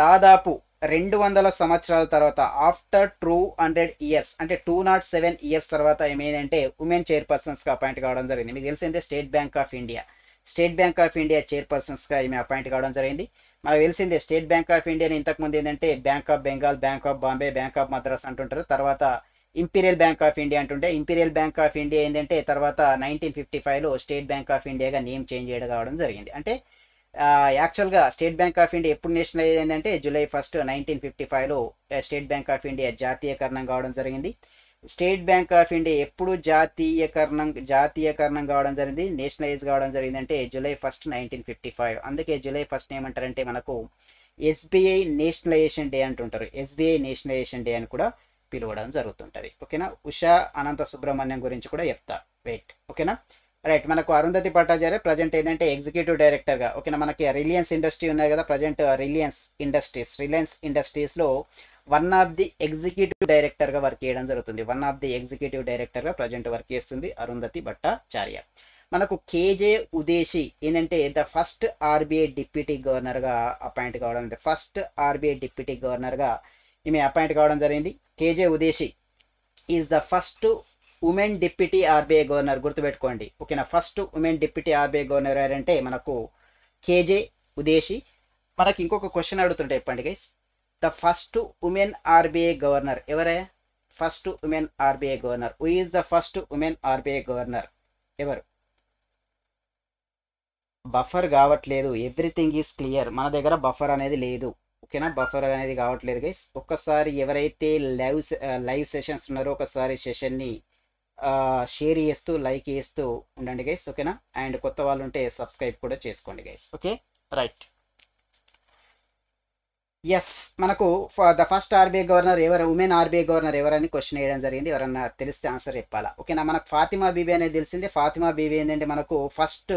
దాదాపు రెండు వందల సంవత్సరాల తర్వాత ఆఫ్టర్ టూ హండ్రెడ్ ఇయర్స్ అంటే టూ నాట్ సెవెన్ ఇయర్స్ తర్వాత ఏమైందంటే ఉమెన్ చైర్పర్సన్స్గా అపాయింట్ కావడం జరిగింది మీకు తెలిసిందే State Bank of India State Bank of India చైర్పర్సన్స్గా ఈమె అపాయింట్ కావడం జరిగింది మనకు తెలిసిందే స్టేట్ బ్యాంక్ ఆఫ్ ఇండియాని ఇంతకుముందు ఏంటంటే Bank of Bengal Bank of Bombay Bank of Madras అంటుంటారు తర్వాత ఇంపీరియల్ బ్యాంక్ ఆఫ్ ఇండియా అంటుంటే ఇంపీరియల్ బ్యాంక్ ఆఫ్ ఇండియా ఏంటంటే తర్వాత నైన్టీన్ ఫిఫ్టీ ఫైవ్లో స్టేట్ బ్యాంక్ ఆఫ్ ఇండియాగా నేమ్ చేంజ్ చేయడం కావడం జరిగింది అంటే యాక్చువల్గా స్టేట్ బ్యాంక్ ఆఫ్ ఇండియా ఎప్పుడు నేషనల్ ఏంటంటే జూలై ఫస్ట్ నైన్టీన్ ఫిఫ్టీ ఫైవ్లో స్టేట్ బ్యాంక్ ఆఫ్ ఇండియా జాతీయకరణం కావడం జరిగింది స్టేట్ బ్యాంక్ ఆఫ్ ఇండియా ఎప్పుడు జాతీయకరణం జాతీయకరణం కావడం జరిగింది నేషనలైజ్ కావడం జరిగింది అంటే July first nineteen fifty five అందుకే జూలై ఫస్ట్ ఏమంటారంటే మనకు ఎస్బీఐ నేషనలైజేషన్ డే అంటుంటారు ఎస్బీఐ నేషనలైజేషన్ డే అని కూడా పిలవడం జరుగుతుంటుంది ఓకేనా ఉషా అనంత సుబ్రహ్మణ్యం గురించి కూడా చెప్తా వెయిట్ ఓకేనా రైట్ మనకు అరుంధతి భట్టాచార్య ప్రజెంట్ ఏంటంటే ఎగ్జిక్యూటివ్ డైరెక్టర్గా ఓకేనా మనకి రిలయన్స్ ఇండస్ట్రీ ఉన్నాయి కదా ప్రజెంట్ రిలయన్స్ ఇండస్ట్రీస్ రిలయన్స్ ఇండస్ట్రీస్లో వన్ ఆఫ్ ది ఎగ్జిక్యూటివ్ డైరెక్టర్గా వర్క్ చేయడం జరుగుతుంది one of the executive director గా ప్రజెంట్ వర్క్ చేస్తుంది అరుంధతి భట్టాచార్య మనకు కేజే ఉదేశి ఏంటంటే ద ఫస్ట్ ఆర్బీఐ డిప్యూటీ గవర్నర్గా అపాయింట్ కావడం ఫస్ట్ ఆర్బీఐ డిప్యూటీ గవర్నర్గా ఈమె అపాయింట్ కావడం జరిగింది KJ Udeshi is the first women deputy RBI governor గుర్తుపెట్టుకోండి ఓకేనా first women deputy RBI governor అంటే మనకు కేజే ఉదేశి మనకి ఇంకొక క్వశ్చన్ అడుగుతుంటే చెప్పండి guys the first women RBI governor ఎవరే first women RBI governor who is the first women RBI governor ఎవరు బఫర్ కావట్లేదు ఎవ్రీథింగ్ ఈజ్ క్లియర్ మన దగ్గర బఫర్ అనేది లేదు ఓకేనా బఫర్ అనేది కావట్లేదు గైస్ ఒక్కసారి ఎవరైతే లైవ్ లైవ్ సెషన్స్ ఉన్నారో ఒకసారి సెషన్ని షేర్ చేస్తూ లైక్ చేస్తూ ఉండండి గైస్ ఓకేనా అండ్ కొత్త వాళ్ళు ఉంటే సబ్స్క్రైబ్ కూడా చేసుకోండి గైస్ ఓకే రైట్ ఎస్ మనకు ద ఫస్ట్ ఆర్బీఐ గవర్నర్ ఎవరు ఉమెన్ ఆర్బీఐ గవర్నర్ ఎవరని క్వశ్చన్ వేయడం జరిగింది ఎవరన్నా తెలిస్తే ఆన్సర్ చెప్పాలా ఓకేనా మనకు ఫాతిమా బీబీ అనేది తెలిసింది ఫాతిమా బీబీ ఏంటంటే మనకు ఫస్ట్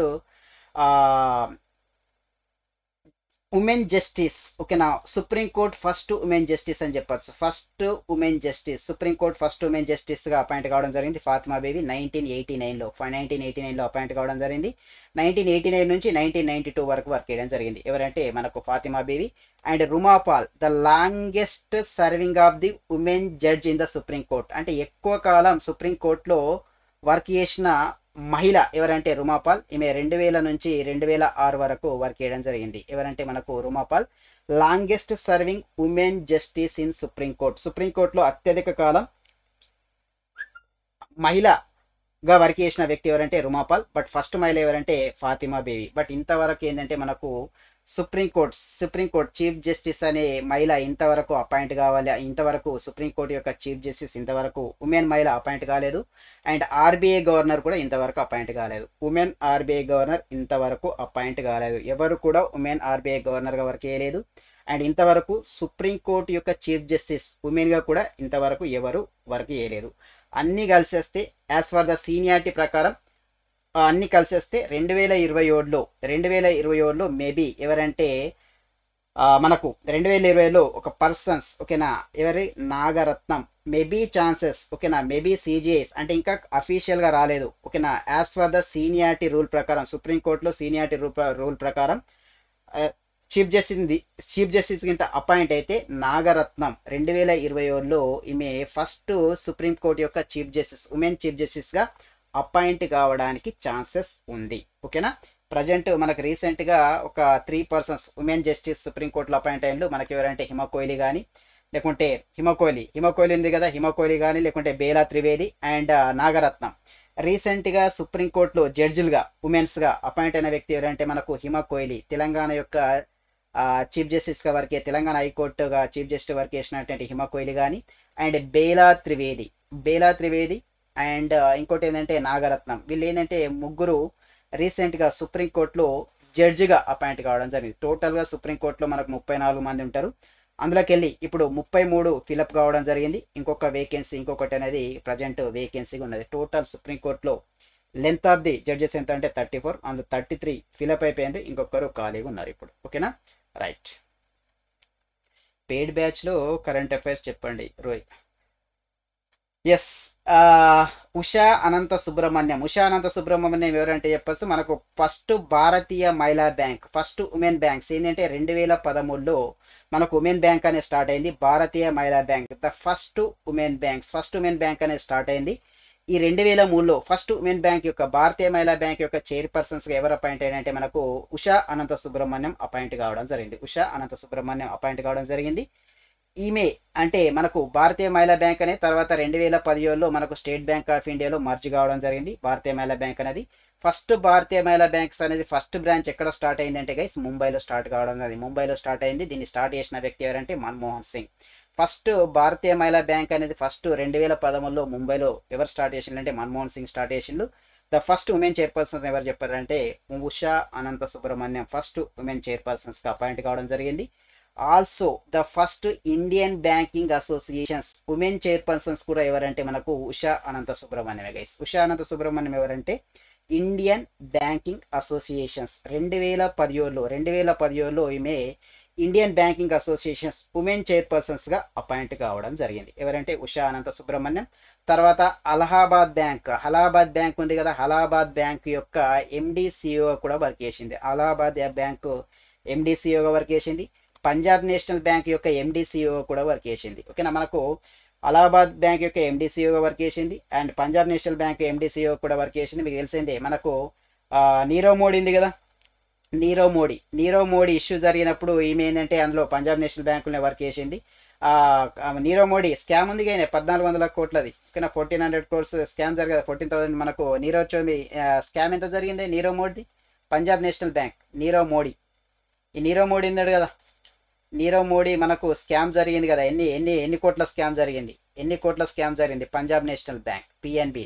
ఉమెన్ జస్టిస్ ఓకేనా సుప్రీంకోర్టు ఫస్ట్ ఉమెన్ జస్టిస్ అని చెప్పొచ్చు first women justice supreme court first women జస్టిస్గా అపాయింట్ కావడం జరిగింది ఫాతిమా బేబీ నైన్టీన్ ఎయిటీ నైన్లో నైన్టీన్ ఎయిటీ నైన్లో అపాయింట్ కావడం జరిగింది నైన్టీన్ ఎయిటీ నైన్ నుంచి నైన్టీన్ నైన్టీ టూ వరకు వర్క్ చేయడం జరిగింది ఎవరంటే మనకు Fatima Beevi and Ruma Pal the longest serving of the women judge in the supreme court అంటే ఎక్కువ కాలం సుప్రీంకోర్టులో వర్క్ చేసిన మహిళ ఎవరంటే రుమాపాల్ ఈమె రెండు వేల నుంచి రెండు వేల ఆరు వరకు వర్క్ చేయడం జరిగింది ఎవరంటే మనకు Ruma Pal longest serving women justice in supreme court సుప్రీంకోర్టులో అత్యధిక కాలం మహిళగా వర్క్ చేసిన వ్యక్తి ఎవరంటే రుమాపాల్ బట్ ఫస్ట్ మహిళ ఎవరంటే ఫాతిమా బేబీ బట్ ఇంతవరకు ఏంటంటే మనకు సుప్రీంకోర్టు సుప్రీంకోర్టు చీఫ్ జస్టిస్ అనే మహిళ ఇంతవరకు అపాయింట్ కావాలి ఇంతవరకు సుప్రీంకోర్టు యొక్క చీఫ్ జస్టిస్ ఇంతవరకు ఉమెన్ మహిళ అపాయింట్ కాలేదు అండ్ ఆర్బీఐ గవర్నర్ కూడా ఇంతవరకు అపాయింట్ కాలేదు ఉమెన్ ఆర్బీఐ గవర్నర్ ఇంతవరకు అపాయింట్ కాలేదు ఎవరు కూడా ఉమెన్ ఆర్బీఐ గవర్నర్గా వరకు వేయలేదు అండ్ ఇంతవరకు సుప్రీంకోర్టు యొక్క చీఫ్ జస్టిస్ ఉమెన్గా కూడా ఇంతవరకు ఎవరు వరకు వేయలేదు అన్నీ కలిసి వస్తే యాజ్ ఫర్ ద సీనియారిటీ ప్రకారం అన్ని కలిసేస్తే రెండు వేల ఇరవై ఏడులో రెండు వేల ఇరవై ఏడులో మేబీ ఎవరంటే మనకు రెండు వేల ఇరవైలో ఒక పర్సన్స్ ఓకేనా ఎవరి నాగరత్నం మేబీ ఛాన్సెస్ ఓకేనా మేబీ సీజీఎస్ అంటే ఇంకా అఫీషియల్గా రాలేదు ఓకేనా as for the seniority rule ప్రకారం సుప్రీంకోర్టులో సీనియారిటీ రూల్ రూల్ ప్రకారం చీఫ్ జస్టిస్ చీఫ్ జస్టిస్ కింద అపాయింట్ అయితే నాగరత్నం రెండు వేల ఇరవై ఏడులో ఈమె ఫస్ట్ సుప్రీంకోర్టు యొక్క చీఫ్ జస్టిస్ ఉమెన్ చీఫ్ జస్టిస్గా అపాయింట్ కావడానికి ఛాన్సెస్ ఉంది ఓకేనా ప్రజెంట్ మనకు రీసెంట్గా ఒక త్రీ పర్సన్స్ ఉమెన్ జస్టిస్ సుప్రీంకోర్టులో అపాయింట్ అయ్యిండు మనకి ఎవరంటే హిమ కానీ లేకుంటే హిమ కోహ్లీ ఉంది కదా హిమ కానీ లేకుంటే బేలా త్రివేది అండ్ నాగరత్నం రీసెంట్గా సుప్రీంకోర్టులో జడ్జిలుగా ఉమెన్స్గా అపాయింట్ అయిన వ్యక్తి ఎవరంటే మనకు హిమ తెలంగాణ యొక్క చీఫ్ జస్టిస్గా వరకే తెలంగాణ హైకోర్టుగా చీఫ్ జస్టిస్ వరకు వేసినటువంటి హిమ కానీ అండ్ బేలా త్రివేది బేలా త్రివేది అండ్ ఇంకోటి ఏంటంటే నాగరత్నం వీళ్ళు ఏంటంటే ముగ్గురు రీసెంట్గా సుప్రీంకోర్టులో జడ్జిగా అపాయింట్ కావడం జరిగింది టోటల్గా సుప్రీంకోర్టులో మనకు ముప్పై నాలుగు మంది ఉంటారు అందులోకి వెళ్ళి ఇప్పుడు ముప్పై మూడు ఫిలప్ కావడం జరిగింది ఇంకొక వేకెన్సీ ఇంకొకటి అనేది ప్రజెంట్ వేకెన్సీగా ఉన్నది టోటల్ సుప్రీంకోర్టులో లెంత్ ఆఫ్ ది జడ్జెస్ ఎంత అంటే థర్టీ ఫోర్ అందులో థర్టీ త్రీ ఫిలప్ అయిపోయింది ఇంకొకరు ఖాళీగా ఉన్నారు ఇప్పుడు ఓకేనా రైట్ పెయిడ్ బ్యాచ్లో కరెంట్ అఫైర్స్ చెప్పండి రోయ్ ఎస్ ఉషా అనంత సుబ్రహ్మణ్యం ఉషా అనంత సుబ్రహ్మణ్యం ఎవరంటే చెప్పచ్చు మనకు ఫస్ట్ భారతీయ Mahila bank first women banks ఏంటంటే రెండు వేల పదమూడులో మనకు ఉమెన్ బ్యాంక్ అనేది స్టార్ట్ అయింది Bharatiya Mahila Bank the first women banks first women bank అనేది స్టార్ట్ అయింది ఈ రెండు వేల మూడులో ఫస్ట్ ఉమెన్ బ్యాంక్ యొక్క భారతీయ మహిళా బ్యాంక్ యొక్క చైర్పర్సన్స్గా ఎవరు అపాయింట్ అయ్యారంటే మనకు ఉషా అనంత సుబ్రహ్మణ్యం అపాయింట్ కావడం జరిగింది ఉషా అనంత సుబ్రహ్మణ్యం అపాయింట్ కావడం జరిగింది ఈమె అంటే మనకు భారతీయ మహిళా బ్యాంక్ అనేది తర్వాత రెండు వేల పదిహేడులో మనకు స్టేట్ బ్యాంక్ ఆఫ్ ఇండియాలో మర్జ్ కావడం జరిగింది భారతీయ మహిళా బ్యాంక్ అనేది ఫస్ట్ భారతీయ మహిళా బ్యాంక్స్ అనేది ఫస్ట్ బ్రాంచ్ ఎక్కడ స్టార్ట్ అయింది అంటే గైస్ ముంబైలో స్టార్ట్ కావడం అది ముంబైలో స్టార్ట్ అయింది దీన్ని స్టార్ట్ చేసిన వ్యక్తి ఎవరంటే మన్మోహన్ సింగ్ ఫస్ట్ భారతీయ మహిళా బ్యాంక్ అనేది ఫస్ట్ రెండు వేల పదమూడులో ముంబైలో ఎవరు స్టార్ట్ అంటే మన్మోహన్ సింగ్ స్టార్ట్ చేసిండు ద ఫస్ట్ ఉమెన్ చైర్పర్సన్స్ ఎవరు చెప్పారంటే ఉషా అనంత సుబ్రహ్మణ్యం ఫస్ట్ ఉమెన్ చైర్పర్సన్స్గా అపాయింట్ కావడం జరిగింది also the first Indian banking associations women chairpersons కూడా ఎవరంటే మనకు ఉషా అనంత సుబ్రహ్మణ్యమే గైస్ ఉషా అనంత సుబ్రహ్మణ్యం ఎవరంటే ఇండియన్ బ్యాంకింగ్ అసోసియేషన్స్ రెండు వేల పదిహేడులో రెండు వేల పదిహేడులో ఈమె ఇండియన్ బ్యాంకింగ్ అసోసియేషన్స్ ఉమెన్ చైర్పర్సన్స్గా అపాయింట్ కావడం జరిగింది ఎవరంటే ఉషా అనంత సుబ్రహ్మణ్యం తర్వాత అలహాబాద్ బ్యాంక్ అలహాబాద్ బ్యాంక్ ఉంది కదా అలహాబాద్ బ్యాంక్ యొక్క ఎండి సిఇఓ e కూడా వర్క్ చేసింది అలహాబాద్ బ్యాంకు ఎండి సిఇఓగా వర్క్ చేసింది పంజాబ్ నేషనల్ బ్యాంక్ యొక్క ఎండిసిఓ కూడా వర్క్ చేసింది ఓకేనా మనకు అలహాబాద్ బ్యాంక్ యొక్క ఎండిసిఓగా వర్క్ చేసింది and Punjab National Bank MD CEO కూడా వర్క్ చేసింది మీకు తెలిసిందే మనకు నీరవ్ మోడీ ఉంది కదా నీరవ్ మోడీ నీరవ్ మోడీ ఇష్యూ జరిగినప్పుడు ఈమె ఏంటంటే అందులో పంజాబ్ నేషనల్ బ్యాంకులోనే వర్క్ చేసింది నీరవ్ మోడీ స్కామ్ ఉంది కానీ పద్నాలుగు వందల కోట్లది ఓకేనా ఫోర్టీన్ హండ్రెడ్ క్రోర్స్ స్కామ్ జరిగింది ఫోర్టీన్ థౌసండ్ మనకు నీరవ్ చోమి స్కామ్ ఎంత జరిగింది నీరవ్ మోడీ పంజాబ్ నేషనల్ బ్యాంక్ నీరవ్ మోడీ ఈ నీరవ్ మోడీ ఉన్నాడు కదా నీరవ్ మోడీ మనకు స్కామ్ జరిగింది కదా ఎన్ని ఎన్ని ఎన్ని కోట్ల స్కామ్ జరిగింది ఎన్ని కోట్ల స్కామ్ జరిగింది పంజాబ్ నేషనల్ బ్యాంక్ పిఎన్బి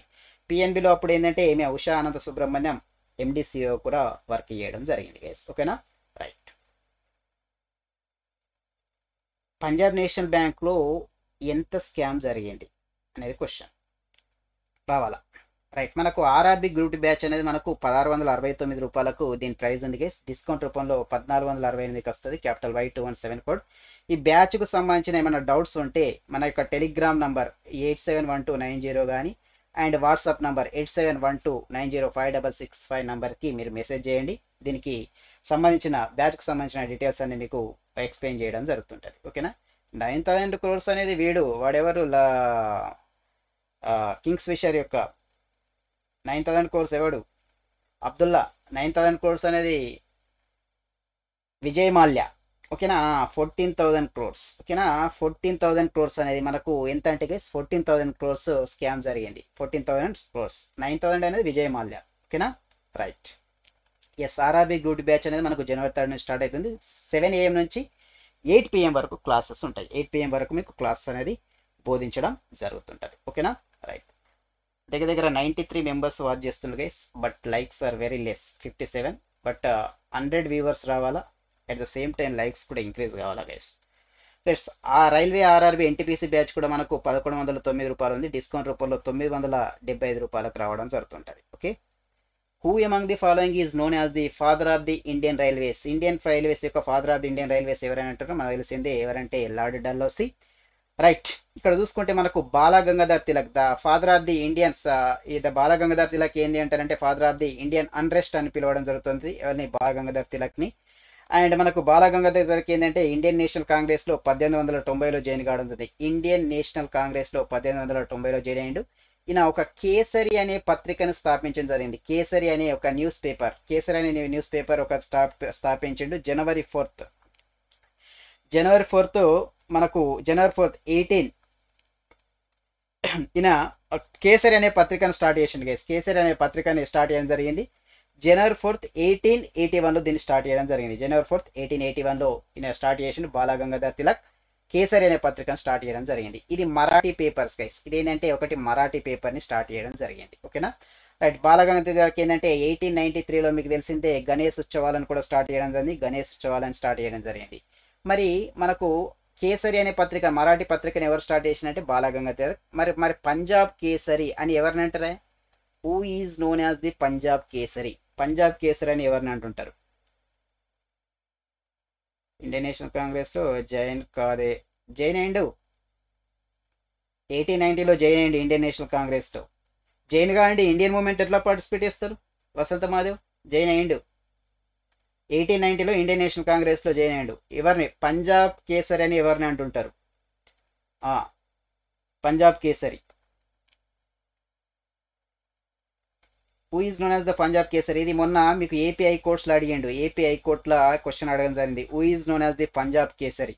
పిఎన్బిలో అప్పుడు ఏంటంటే ఏమి ఉషా అనంత సుబ్రహ్మణ్యం ఎండిసిఓ e కూడా వర్క్ చేయడం జరిగింది గైస్ ఓకేనా రైట్ పంజాబ్ నేషనల్ బ్యాంక్లో ఎంత స్కామ్ జరిగింది అనేది క్వశ్చన్ రావాలా రైట్ మనకు ఆర్ఆర్బి గ్రూప్ బ్యాచ్ అనేది మనకు పదహారు వందల అరవై తొమ్మిది రూపాయలకు దీని ప్రైస్ ఉంది గేస్ డిస్కౌంట్ రూపంలో పద్నాలుగు వందల అరవై ఎనిమిదికి వస్తుంది capital Y two one seven code ఈ బ్యాచ్కు సంబంధించిన ఏమైనా డౌట్స్ ఉంటే మన యొక్క Telegram number eight seven one two nine zero కానీ and WhatsApp number eight seven one two nine zero five double six five నంబర్కి మీరు మెసేజ్ చేయండి దీనికి సంబంధించిన బ్యాచ్కు సంబంధించిన డీటెయిల్స్ అన్ని మీకు ఎక్స్ప్లెయిన్ చేయడం జరుగుతుంటుంది ఓకేనా నైన్ థౌసండ్ క్రోర్స్ అనేది వీడు వాడెవరు కింగ్స్ ఫిషర్ యొక్క నైన్ థౌజండ్ కోర్స్ ఎవడు అబ్దుల్లా నైన్ థౌజండ్ క్రోర్స్ అనేది విజయ్ మాల్య ఓకేనా ఫోర్టీన్ థౌజండ్ క్రోర్స్ ఓకేనా ఫోర్టీన్ థౌజండ్ క్రోర్స్ అనేది మనకు ఎంత అంటే guys fourteen thousand crores scam జరిగింది fourteen thousand crores nine thousand అనేది విజయ్ మాల్య ఓకేనా right yes RRB group batch అనేది మనకు జనవరి థర్డ్ నుంచి స్టార్ట్ అవుతుంది సెవెన్ ఏఎం నుంచి ఎయిట్ పిఎం వరకు క్లాసెస్ ఉంటాయి ఎయిట్ పిఎం వరకు మీకు క్లాసెస్ అనేది బోధించడం జరుగుతుంటుంది ఓకేనా రైట్ దగ్గర దగ్గర నైంటీ త్రీ మెంబర్స్ వాచ్ చేస్తున్నారు guys but likes are very less fifty seven but hundred viewers రావాలా at the same time likes కూడా ఇంక్రీజ్ కావాలా గైస్ ఫ్రెండ్స్ ఆ రైల్వే ఆర్ఆర్బీ ఎన్టీపీసీ బ్యాచ్ కూడా మనకు పదకొండు వందల తొమ్మిది రూపాయలు ఉంది డిస్కౌంట్ రూపంలో తొమ్మిది వందల డెబ్బై ఐదు రూపాయలకు రావడం జరుగుతుంటుంది okay who among the following is known as the father of the Indian railways Indian railways యొక్క ఫాదర్ ఆఫ్ ఇండియన్ రైల్వేస్ ఎవరైనా అంటారో మనకు తెలిసిందే ఎవరంటే లార్డ్ డల్లోసి రైట్ ఇక్కడ చూసుకుంటే మనకు Balagangadhar Tilak the father of the Indians the Balagangadhar Tilak ఏంది అంటారంటే father of the Indian unrest అని పిలవడం జరుగుతుంది ఎవరిని బాలగంగాధర్ తిలక్ని అండ్ మనకు బాలగంగాధర్ తిలక్ ఏంటంటే ఇండియన్ నేషనల్ కాంగ్రెస్లో పద్దెనిమిది వందల తొంభైలో జాయిన్ కావడం జరిగింది ఇండియన్ నేషనల్ కాంగ్రెస్లో పద్దెనిమిది వందల తొంభైలో జాయిన్ అయ్యిండు ఈయన ఒక కేసరి అనే పత్రికను స్థాపించడం జరిగింది కేసరి అనే ఒక న్యూస్ పేపర్ కేసరి అనే న్యూస్ పేపర్ ఒక స్థాపించిండు జనవరి ఫోర్త్ జనవరి ఫోర్త్ మనకు జనవరి ఫోర్త్ ఎయిటీన్ ఈయన కేసరి అనే పత్రికను స్టార్ట్ చేసింది గైస్ కేసరి అనే పత్రికని స్టార్ట్ చేయడం జరిగింది జనవరి ఫోర్త్ ఎయిటీన్ ఎయిటీ వన్లో దీన్ని స్టార్ట్ చేయడం జరిగింది జనవరి ఫోర్త్ ఎయిటీన్ ఎయిటీ వన్లో ఈయన స్టార్ట్ చేసిండు బాలగంగాధర్ తిలక్ కేసరి అనే పత్రికను స్టార్ట్ చేయడం జరిగింది ఇది మరాఠీ పేపర్స్ గైస్ ఇది ఏంటంటే ఒకటి మరాఠీ పేపర్ని స్టార్ట్ చేయడం జరిగింది ఓకేనా రైట్ బాలగంగాధర్ తిలక్ ఏంటంటే ఎయిటీన్ నైన్టీ త్రీలో మీకు తెలిసిందే గణేష్ ఉత్సవాలను కూడా స్టార్ట్ చేయడం జరిగింది గణేష్ ఉత్సవాలను స్టార్ట్ చేయడం జరిగింది మరి మనకు కేసరి అనే పత్రిక మరాఠీ పత్రికను ఎవరు స్టార్ట్ చేసినట్టే బాలగంగా తిలక్ మరి మరి పంజాబ్ కేసరి అని ఎవరిని అంటారే who is known as the Punjab Kesari Punjab Kesari అని ఎవరిని అంటుంటారు ఇండియన్ నేషనల్ కాంగ్రెస్లో జైన్ కాదే జైన్ అయిండు ఎయిటీన్ నైన్టీలో జైన్ అయిండు ఇండియన్ నేషనల్ కాంగ్రెస్లో జైన్ కాండి ఇండియన్ మూమెంట్ ఎట్లా పార్టిసిపేట్ చేస్తారు వసంత మాధవ్ జైన్ అయిండు ఎయిటీన్ నైన్టీలో ఇండియన్ నేషనల్ కాంగ్రెస్లో జాయిన్ అయ్యాడు ఎవరిని పంజాబ్ కేసరి అని ఎవరిని అంటుంటారు Punjab Kesari who is known as the Punjab Kesari ఇది మొన్న మీకు ఏపీ హైకోర్ట్స్లో అడిగాడు ఏపీ హైకోర్టులో క్వశ్చన్ అడగడం జరిగింది who is known as the Punjab Kesari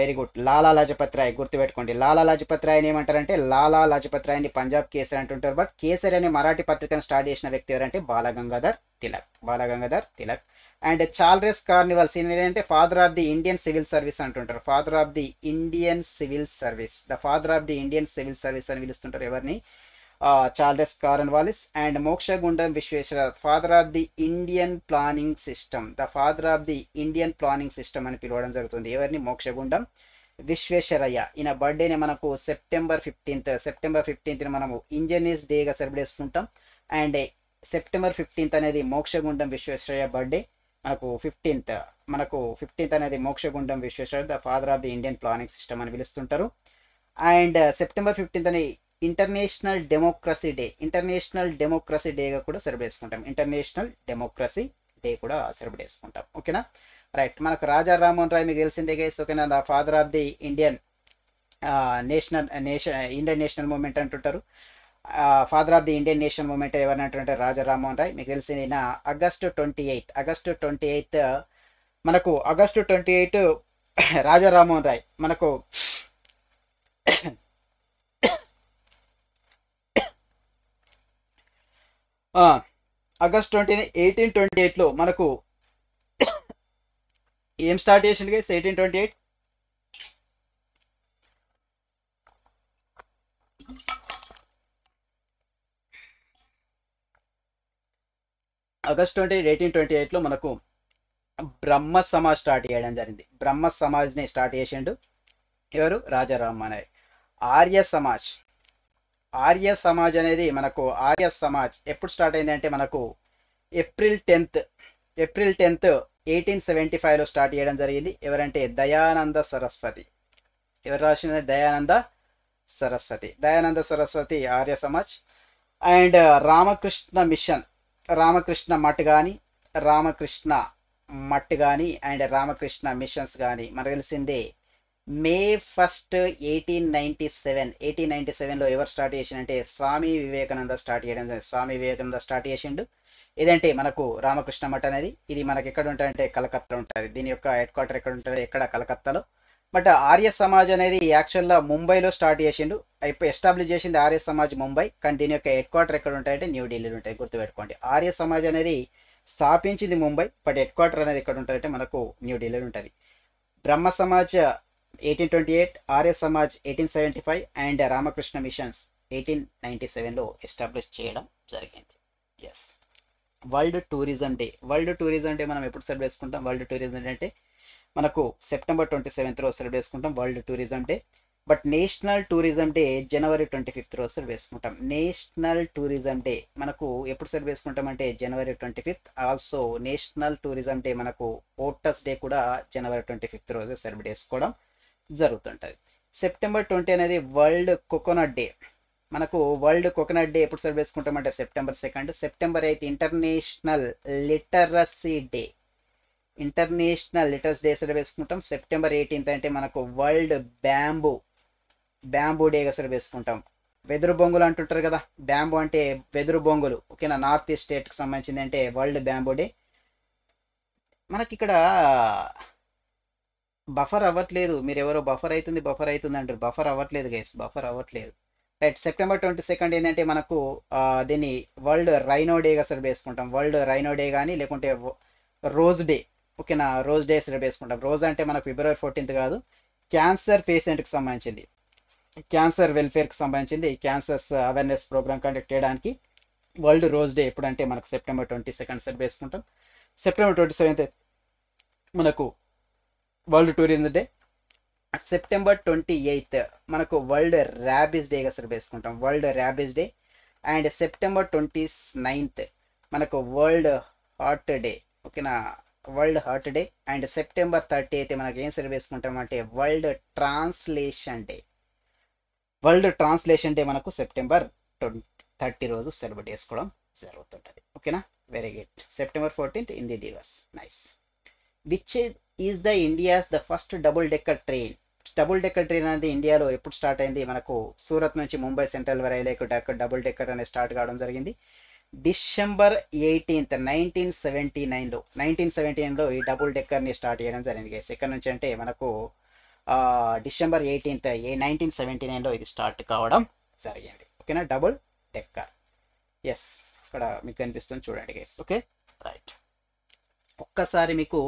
very good Lala Lajpat Rai గుర్తుపెట్టుకోండి లాలా లజపత్ రాయని ఏమంటారంటే లాలా లజపత్ అని పంజాబ్ కేసరి అంటుంటారు బట్ కేసరి అనే మరాఠీ పత్రికను స్టార్ట్ చేసిన వ్యక్తి ఎవరంటే Balagangadhar Tilak Balagangadhar Tilak and Charles Cornwallis ఏంటంటే father of the Indian civil service అంటుంటారు father of the Indian civil service the father of the Indian civil service అని పిలుస్తుంటారు ఎవరిని Charles Cornwallis and Mokshagundam Visvesvara father of the Indian planning system the father of the Indian planning system అని పిలవడం జరుగుతుంది ఎవరిని మోక్షగుండం విశ్వేశ్వరయ్య ఈయన బర్త్డేని మనకు సెప్టెంబర్ ఫిఫ్టీన్త్ సెప్టెంబర్ ఫిఫ్టీన్త్ని మనము ఇంజనీర్స్ డేగా సెలబ్రేట్ చేసుకుంటాం అండ్ సెప్టెంబర్ ఫిఫ్టీన్త్ అనేది మోక్షగుండం విశ్వేశ్వరయ్య బర్త్డే మనకు ఫిఫ్టీన్త్ మనకు ఫిఫ్టీన్త్ అనేది Mokshagundam Visvesvara the father of the Indian planning system అని పిలుస్తుంటారు అండ్ సెప్టెంబర్ ఫిఫ్టీన్త్ అని international democracy day international democracy డేగా కూడా సెలబ్రేట్ చేసుకుంటాం ఇంటర్నేషనల్ డెమోక్రసీ డే కూడా సెలబ్రేట్ చేసుకుంటాం ఓకేనా రైట్ మనకు రాజా రామ్మోహన్ రాయ్ మీకు తెలిసిందే గైస్ ఓకేనా the father of the Indian national nation Indian national movement అంటుంటారు father of the Indian national movement ఎవరిని అంటుంటే రాజా రామ్మోహన్ రాయ్ మీకు తెలిసింది August twenty eight August twenty eight మనకు August twenty eight Raja Rammohan Roy మనకు ఆగస్ట్ ట్వంటీ ఎయిటీన్ ట్వంటీ ఎయిట్లో మనకు ఏం స్టార్ట్ చేసిండు guys eighteen twenty eight August twenty eight eighteen twenty ఎయిట్లో మనకు బ్రహ్మ సమాజ్ స్టార్ట్ చేయడం జరిగింది బ్రహ్మ సమాజ్ని స్టార్ట్ చేసిండు ఎవరు రాజారామ్మ అనే ఆర్య సమాజ్ ఆర్య సమాజ్ అనేది మనకు ఆర్య సమాజ్ ఎప్పుడు స్టార్ట్ అయింది అంటే మనకు April tenth April tenth eighteen seventy ఫైవ్లో స్టార్ట్ చేయడం జరిగింది ఎవరంటే దయానంద సరస్వతి ఎవరు రాసింది దయానంద సరస్వతి దయానంద సరస్వతి ఆర్య సమాజ్ అండ్ రామకృష్ణ మిషన్ రామకృష్ణ మఠ్ కానీ రామకృష్ణ మట్ కానీ అండ్ రామకృష్ణ మిషన్స్ కానీ మనకు తెలిసిందే May first eighteen ninety seven eighteen ninety సెవెన్లో ఎవరు స్టార్ట్ చేసిండంటే స్వామి వివేకానంద స్టార్ట్ చేయడం స్వామి వివేకానంద స్టార్ట్ చేసిండు ఇదంటే మనకు రామకృష్ణ మఠ అనేది ఇది మనకి ఎక్కడ ఉంటాయంటే కలకత్తా ఉంటుంది దీని యొక్క హెడ్ క్వార్టర్ ఎక్కడ ఉంటుంది ఎక్కడ కలకత్తాలో బట్ ఆర్య సమాజ్ అనేది యాక్చువల్గా ముంబైలో స్టార్ట్ చేసిండు ఇప్పుడు ఎస్టాబ్లిష్ చేసింది ఆర్య సమాజ్ ముంబై కానీ దీని యొక్క హెడ్ క్వార్టర్ ఎక్కడ ఉంటాయంటే న్యూఢిల్లీలో ఉంటాయి గుర్తుపెట్టుకోండి ఆర్య సమాజ్ అనేది స్థాపించింది ముంబై బట్ హెడ్ క్వార్టర్ అనేది ఎక్కడ ఉంటారంటే మనకు న్యూఢిల్లీలో ఉంటుంది Brahmo Samaj eighteen twenty eight Arya Samaj eighteen seventy five and Ramakrishna missions eighteen ninety సెవెన్లో ఎస్టాబ్లిష్ చేయడం జరిగింది yes world tourism day world tourism day మనం ఎప్పుడు సెలబ్రేట్ చేసుకుంటాం వరల్డ్ టూరిజం డే అంటే మనకు సెప్టెంబర్ ట్వంటీ సెవెంత్ రోజు సెలబ్రేట్ చేసుకుంటాం world tourism day but national tourism day January twenty fifth రోజు సెలబ్రేట్ చేసుకుంటాం నేషనల్ టూరిజం డే మనకు ఎప్పుడు సెలబ్రేట్ చేసుకుంటాం అంటే January twenty fifth also national tourism day మనకు ఓటర్స్ డే కూడా జనవరి ట్వంటీ ఫిఫ్త్ రోజు సెలబ్రేట్ చేసుకోవడం జరుగుతుంటుంది సెప్టెంబర్ ట్వంటీ అనేది వరల్డ్ కోకోనట్ డే మనకు వరల్డ్ కోకోనట్ డే ఎప్పుడు సెలబ్రేట్ చేసుకుంటామంటే September second September eighth international literacy day international literacy day celebrate చేసుకుంటాం సెప్టెంబర్ ఎయిటీన్త్ అంటే మనకు వరల్డ్ బ్యాంబూ బ్యాంబూ డేగా సెలబ్రేట్ చేసుకుంటాం వెదురు బొంగులు అంటుంటారు కదా బ్యాంబూ అంటే వెదురు బొంగులు ఓకేనా నార్త్ ఈస్ట్ స్టేట్కి సంబంధించింది అంటే వరల్డ్ బ్యాంబూ డే మనకి ఇక్కడ బఫర్ అవ్వట్లేదు మీరు ఎవరో బఫర్ అవుతుంది బఫర్ అవుతుంది అంటారు బఫర్ అవ్వట్లేదు గైస్ బఫర్ అవ్వట్లేదు రైట్ సెప్టెంబర్ ట్వంటీ సెకండ్ ఏంటంటే మనకు దీన్ని వరల్డ్ రైనో డేగా సెలబ్రేట్ వేసుకుంటాం వరల్డ్ రైనో డే కానీ లేకుంటే రోజ్ డే ఓకేనా రోజ్ డే సెలబ్రేట్ వేసుకుంటాం రోజ్ అంటే మనకు ఫిబ్రవరి ఫోర్టీన్త్ కాదు క్యాన్సర్ పేషెంట్కి సంబంధించింది క్యాన్సర్ వెల్ఫేర్కి సంబంధించింది క్యాన్సర్స్ అవేర్నెస్ ప్రోగ్రామ్ కండక్ట్ చేయడానికి వరల్డ్ రోజ్ డే ఎప్పుడంటే మనకు సెప్టెంబర్ ట్వంటీ సెకండ్ సెలబ్రేట్ వేసుకుంటాం సెప్టెంబర్ ట్వంటీ సెవెంత్ మనకు world tourism day September twenty eighth మనకు వరల్డ్ ర్యాబీస్ డేగా వేసుకుంటాం world rabies day and September twenty ninth మనకు వరల్డ్ హార్ట్ డే ఓకేనా world heart day and September thirty అయితే మనకు ఏం వేసుకుంటాం అంటే world translation day world translation day మనకు సెప్టెంబర్ ట్వంటీ థర్టీ రోజు సెలబ్రేట్ చేసుకోవడం జరుగుతుంటుంది ఓకేనా very good September fourteenth Hindi Diwas nice which is the India's the first double decker train double decker train అనేది ఇండియాలో ఎప్పుడు స్టార్ట్ అయింది మనకు సూరత్ నుంచి ముంబై సెంట్రల్ రైల్వేకు డబుల్ డెక్కర్ అనేది స్టార్ట్ కావడం జరిగింది డిసెంబర్ ఎయిటీన్త్ నైన్టీన్ సెవెంటీ నైన్లో నైన్టీన్ సెవెంటీ నైన్లో ఈ డబుల్ డెక్కర్ని స్టార్ట్ చేయడం జరిగింది గేస్ ఎక్కడి నుంచి అంటే మనకు డిసెంబర్ ఎయిటీన్త్ ఏ నైన్టీన్ సెవెంటీ నైన్లో ఇది స్టార్ట్ కావడం జరిగింది ఓకేనా డబుల్ డెక్కర్ ఎస్ ఇక్కడ మీకు కనిపిస్తుంది చూడండి గేస్ ఓకే రైట్ ఒక్కసారి మీకు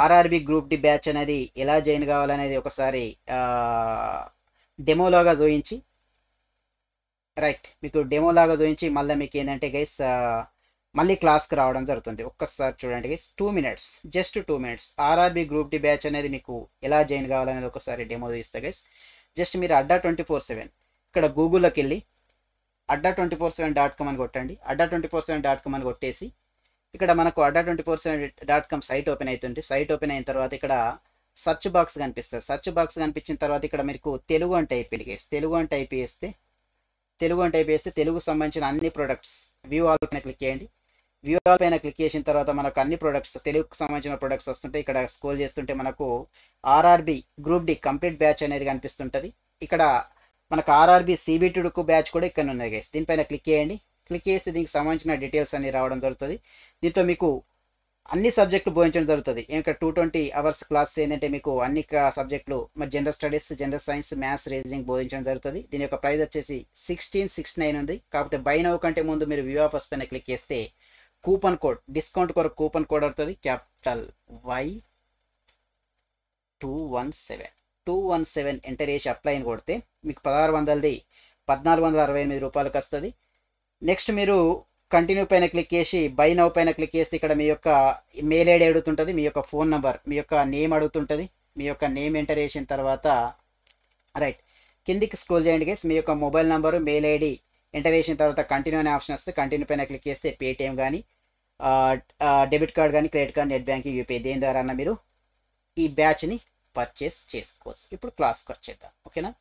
ఆర్ఆర్బి గ్రూప్ డి బ్యాచ్ అనేది ఎలా జాయిన్ కావాలనేది ఒకసారి డెమోలాగా చూపించి రైట్ మీకు డెమోలాగా చూపించి మళ్ళీ మీకు ఏంటంటే గైస్ మళ్ళీ క్లాస్కి రావడం జరుగుతుంది ఒక్కసారి చూడండి guys two minutes just two minutes RRB group D batch అనేది మీకు ఎలా జాయిన్ కావాలనేది ఒకసారి డెమో చూపిస్తా గైస్ జస్ట్ మీరు అడ్డా ట్వంటీ ఫోర్ సెవెన్ ఇక్కడ గూగుల్లోకి వెళ్ళి Adda twenty four seven dot com అని కొట్టండి Adda twenty four seven dot com అని కొట్టేసి ఇక్కడ మనకు Adda twenty four seven dot com site open అవుతుంది సైట్ ఓపెన్ అయిన తర్వాత ఇక్కడ సర్చ్ బాక్స్ కనిపిస్తుంది సర్చ్ బాక్స్ కనిపించిన తర్వాత ఇక్కడ మీకు తెలుగు అని టైప్ చేసి తెలుగు అని టైప్ చేస్తే తెలుగు అని టైప్ చేస్తే తెలుగు సంబంధించిన అన్ని ప్రొడక్ట్స్ వ్యూ ఆల్ పైన క్లిక్ చేయండి వ్యూ ఆల్ పైన క్లిక్ చేసిన తర్వాత మనకు అన్ని ప్రొడక్ట్స్ తెలుగుకు సంబంధించిన ప్రొడక్ట్స్ వస్తుంటాయి ఇక్కడ స్కోల్ చేస్తుంటే మనకు RRB group D complete batch అనేది కనిపిస్తుంటుంది ఇక్కడ మనకు ఆర్ఆర్బి సిబిటిడుకు బ్యాచ్ కూడా ఇక్కడ ఉన్నాయి గైస్ దీనిపైన క్లిక్ చేయండి క్లిక్ చేస్తే దీనికి సంబంధించిన డీటెయిల్స్ అన్ని రావడం జరుగుతుంది దీంట్లో మీకు అన్ని సబ్జెక్టులు బోధించడం జరుగుతుంది ఇంకా టూ ట్వంటీ అవర్స్ క్లాస్ ఏంటంటే మీకు అన్ని సబ్జెక్టులు మరి general studies general science maths reasoning బోధించడం జరుగుతుంది దీని యొక్క ప్రైస్ వచ్చేసి సిక్స్టీన్ సిక్స్ నైన్ ఉంది కాకపోతే బై నవ్ కంటే ముందు మీరు వ్యూ ఆఫర్స్ పైన క్లిక్ చేస్తే కూపన్ కోడ్ డిస్కౌంట్ కొరకు కూపన్ కోడ్ అవుతుంది capital Y two one seven two one seven enter చేసి అని కొడితే మీకు పదహారు వందలది పద్నాలుగు వందల అరవై ఎనిమిది రూపాయలకు వస్తుంది నెక్స్ట్ మీరు కంటిన్యూ పైన క్లిక్ చేసి బై నౌ పైన క్లిక్ చేస్తే ఇక్కడ మీ యొక్క మెయిల్ ఐడి అడుగుతుంటుంది మీ యొక్క ఫోన్ నంబర్ మీ యొక్క నేమ్ అడుగుతుంటుంది మీ యొక్క నేమ్ ఎంటర్ చేసిన తర్వాత రైట్ కిందికి స్క్రోల్ చేయండి గేస్ మీ యొక్క mobile number mail ID enter చేసిన తర్వాత కంటిన్యూ అనే ఆప్షన్ వస్తే కంటిన్యూ పైన క్లిక్ చేస్తే పేటిఎం కానీ డెబిట్ కార్డ్ కానీ credit card net banking UPI దేని ద్వారా మీరు ఈ బ్యాచ్ని పర్చేస్ చేసుకోవచ్చు ఇప్పుడు క్లాస్కి వచ్చేద్దాం ఓకేనా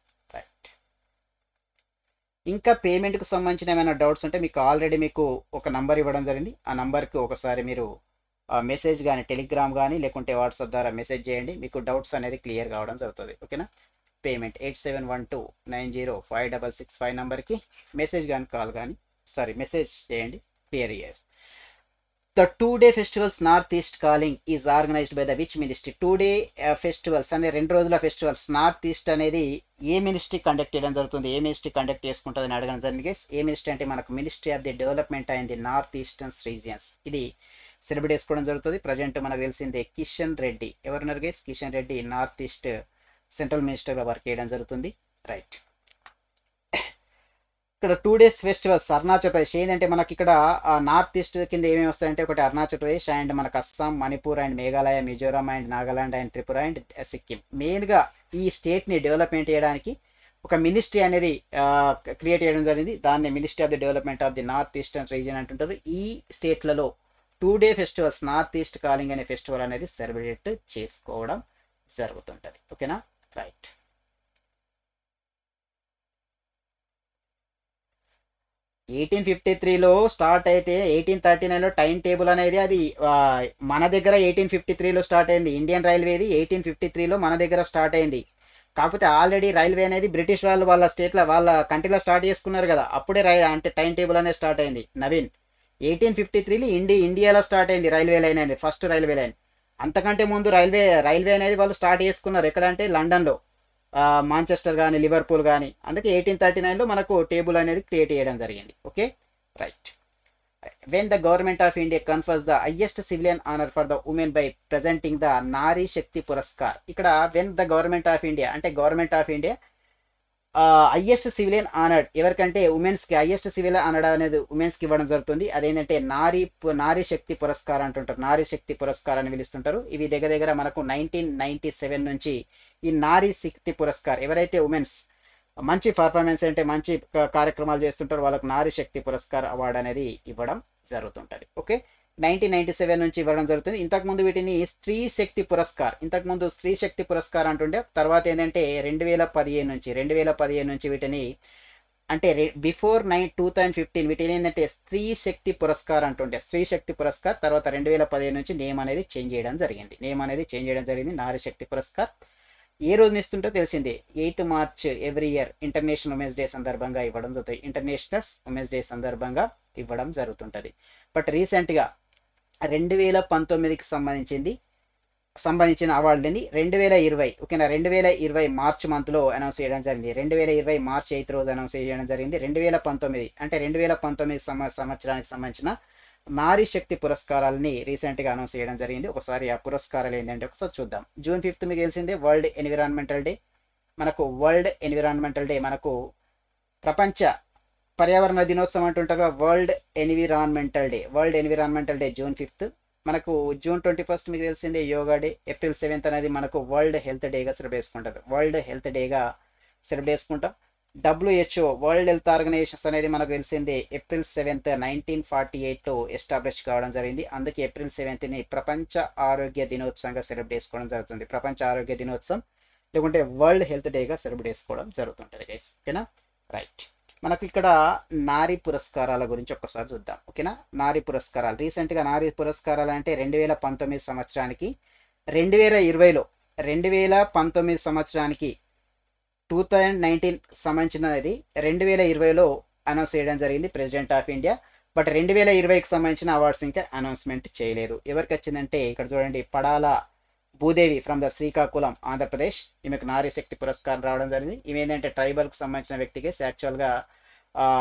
ఇంకా పేమెంట్కు సంబంధించిన ఏమైనా డౌట్స్ ఉంటే మీకు ఆల్రెడీ మీకు ఒక నంబర్ ఇవ్వడం జరిగింది ఆ నంబర్కి ఒకసారి మీరు మెసేజ్ కానీ టెలిగ్రామ్ కానీ లేకుంటే వాట్సాప్ ద్వారా మెసేజ్ చేయండి మీకు డౌట్స్ అనేది క్లియర్ కావడం జరుగుతుంది ఓకేనా payment eight seven one two nine zero five double six five నెంబర్కి మెసేజ్ కానీ కాల్ కానీ సారీ మెసేజ్ చేయండి క్లియర్ చేయచ్చు the two day festivals north east calling organized organized by the which ministry two day festivals అనే రెండు రోజుల festivals north east అనేది ఏ ministry conduct చేయడం జరుగుతుంది ఏ మినిస్ట్రీ కండక్ట్ చేసుకుంటుంది అని అడగడం జరిగింది ఏ మినిస్ట్రీ అంటే మనకు మినిస్ట్రీ ఆఫ్ ది డెవలప్మెంట్ అయింది నార్త్ ఈస్టర్న్స్ రీజియన్స్ ఇది సెలబ్రేట్ చేసుకోవడం జరుగుతుంది ప్రజెంట్ మనకు తెలిసిందే కిషన్ రెడ్డి ఎవరున్నారు guys Kishan Reddy north east central మినిస్టర్గా వర్క్ చేయడం జరుగుతుంది రైట్ ఇక్కడ two days festivals Arunachal Pradesh ఏంటంటే మనకి ఇక్కడ నార్త్ ఈస్ట్ కింద ఏమేమి వస్తాయంటే ఒకటి అరుణాచల్ ప్రదేశ్ అండ్ మనకు Assam Manipur and Meghalaya Mizoram and Nagaland and Tripura and Sikkim మెయిన్గా ఈ స్టేట్ని డెవలప్మెంట్ చేయడానికి ఒక మినిస్ట్రీ అనేది క్రియేట్ చేయడం జరిగింది దాన్ని ministry of the development of the north eastern region అంటుంటారు ఈ స్టేట్లలో two day festivals north east calling అనే ఫెస్టివల్ అనేది సెలబ్రేట్ చేసుకోవడం జరుగుతుంటుంది ఓకేనా రైట్ ఎయిటీన్ ఫిఫ్టీ త్రీలో స్టార్ట్ అయితే ఎయిటీన్ థర్టీ నైన్లో టైం టేబుల్ అనేది అది మన దగ్గర ఎయిటీన్ ఫిఫ్టీ త్రీలో స్టార్ట్ అయింది ఇండియన్ రైల్వేది ఎయిటీన్ ఫిఫ్టీ త్రీలో మన దగ్గర స్టార్ట్ అయింది కాకపోతే ఆల్రెడీ రైల్వే అనేది బ్రిటిష్ వాళ్ళు వాళ్ళ స్టేట్లో వాళ్ళ కంట్రీలో స్టార్ట్ చేసుకున్నారు కదా అప్పుడే రై అంటే టైం టేబుల్ అనేది స్టార్ట్ అయింది నవీన్ ఎయిటీన్ ఫిఫ్టీ త్రీలో ఇండి ఇండియాలో స్టార్ట్ అయింది రైల్వే లైన్ అనేది ఫస్ట్ రైల్వే లైన్ అంతకంటే ముందు రైల్వే రైల్వే అనేది వాళ్ళు స్టార్ట్ చేసుకున్నారు ఎక్కడంటే లండన్లో మాంచెస్టర్ కానీ లివర్పూల్ కానీ అందుకే ఎయిటీన్ థర్టీ నైన్లో మనకు టేబుల్ అనేది క్రియేట్ చేయడం జరిగింది okay right when the government of India confers the highest civilian honour for the women by presenting the Nari Shakti Puraskar ఇక్కడ when the government of India అంటే government of India highest civilian honoured ఎవరికంటే ఉమెన్స్కి highest civilian honoured అనేది ఉమెన్స్కి ఇవ్వడం జరుగుతుంది అదేంటంటే నారీ నారీ శక్తి పురస్కారం అంటుంటారు నారీ శక్తి అని పిలుస్తుంటారు ఇవి దగ్గర దగ్గర మనకు నైన్టీన్ నైన్టీ సెవెన్ నుంచి ఈ నారీ శక్తి పురస్కార్ ఎవరైతే ఉమెన్స్ మంచి పర్ఫార్మెన్స్ అంటే మంచి కార్యక్రమాలు చేస్తుంటారు వాళ్ళకు నారీ శక్తి పురస్కార్ అవార్డు అనేది ఇవ్వడం జరుగుతుంటుంది ఓకే నైన్టీన్ నైన్టీ సెవెన్ నుంచి ఇవ్వడం జరుగుతుంది ఇంతకుముందు వీటిని స్త్రీ శక్తి పురస్కార్ ఇంతకుముందు స్త్రీ శక్తి పురస్కార్ అంటుండే తర్వాత ఏంటంటే రెండు వేల పదిహేను నుంచి రెండు వేల పదిహేను నుంచి వీటిని అంటే before nine two thousand fifteen వీటిని ఏంటంటే స్త్రీ శక్తి పురస్కార్ అంటుండే స్త్రీ శక్తి పురస్కార్ తర్వాత రెండు వేల పదిహేను నుంచి నేమ్ అనేది చేంజ్ చేయడం జరిగింది నేమ్ అనేది చేంజ్ చేయడం జరిగింది నారి శక్తి పురస్కార్ ఏ రోజున ఇస్తుంటే తెలిసింది eighth March every year international women's day సందర్భంగా ఇవ్వడం జరుగుతుంది ఇంటర్నేషనల్ ఉమెన్స్ డే సందర్భంగా ఇవ్వడం జరుగుతుంటుంది బట్ రీసెంట్గా రెండు వేల పంతొమ్మిదికి సంబంధించింది సంబంధించిన అవార్డులని రెండు వేల ఇరవై ఓకేనా రెండు వేల ఇరవై మార్చ్ మంత్లో అనౌన్స్ చేయడం జరిగింది రెండు వేల ఇరవై మార్చ్ ఎయిత్ రోజు అనౌన్స్ చేయడం జరిగింది రెండు వేల పంతొమ్మిది అంటే రెండు వేల పంతొమ్మిది సంవత్సరానికి సంబంధించిన నారీ శక్తి పురస్కారాలని రీసెంట్గా అనౌన్స్ చేయడం జరిగింది ఒకసారి ఆ పురస్కారాలు ఏంటంటే ఒకసారి చూద్దాం జూన్ ఫిఫ్త్ మీకు తెలిసిందే వరల్డ్ ఎన్విరాన్మెంటల్ డే మనకు వరల్డ్ ఎన్విరాన్మెంటల్ డే మనకు ప్రపంచ పర్యావరణ దినోత్సవం అంటుంటారు world environmental day world environmental day June fifth మనకు జూన్ ట్వంటీ ఫస్ట్ మీకు తెలిసిందే యోగా డే ఏప్రిల్ సెవెంత్ అనేది మనకు వరల్డ్ హెల్త్ డేగా సెలబ్రేట్ చేసుకుంటారు వరల్డ్ హెల్త్ డేగా సెలబ్రేట్ చేసుకుంటాం డబ్ల్యూహెచ్ఓ వరల్డ్ హెల్త్ ఆర్గనైజేషన్స్ అనేది మనకు తెలిసిందే ఏప్రిల్ సెవెంత్ నైన్టీన్ ఫార్టీ ఎయిట్లో ఎస్టాబ్లిష్ కావడం జరిగింది అందుకే ఏప్రిల్ సెవెంత్ని ప్రపంచ ఆరోగ్య దినోత్సవంగా సెలబ్రేట్ చేసుకోవడం జరుగుతుంది ప్రపంచ ఆరోగ్య దినోత్సవం లేకుంటే వరల్డ్ హెల్త్ డేగా సెలబ్రేట్ చేసుకోవడం జరుగుతుంటుంది గైస్ ఓకేనా రైట్ మనకి ఇక్కడ నారీ పురస్కారాల గురించి ఒక్కసారి చూద్దాం ఓకేనా నారీ పురస్కారాలు రీసెంట్గా నారీ పురస్కారాలు అంటే రెండు వేల పంతొమ్మిది సంవత్సరానికి రెండు వేల ఇరవైలో రెండు వేల పంతొమ్మిది సంవత్సరానికి టూ థౌజండ్ నైన్టీన్ సంబంధించినది రెండు వేల ఇరవైలో అనౌన్స్ చేయడం జరిగింది ప్రెసిడెంట్ ఆఫ్ ఇండియా బట్ రెండు వేల ఇరవైకి సంబంధించిన అవార్డ్స్ ఇంకా అనౌన్స్మెంట్ చేయలేదు ఎవరికి వచ్చిందంటే ఇక్కడ చూడండి పడాల భూదేవి ఫ్రమ్ ద శ్రీకాకుళం ఆంధ్రప్రదేశ్ ఈమెకు నారీ శక్తి పురస్కారం రావడం జరిగింది ఈమె ఏంటంటే ట్రైబల్కి సంబంధించిన వ్యక్తికి యాక్చువల్గా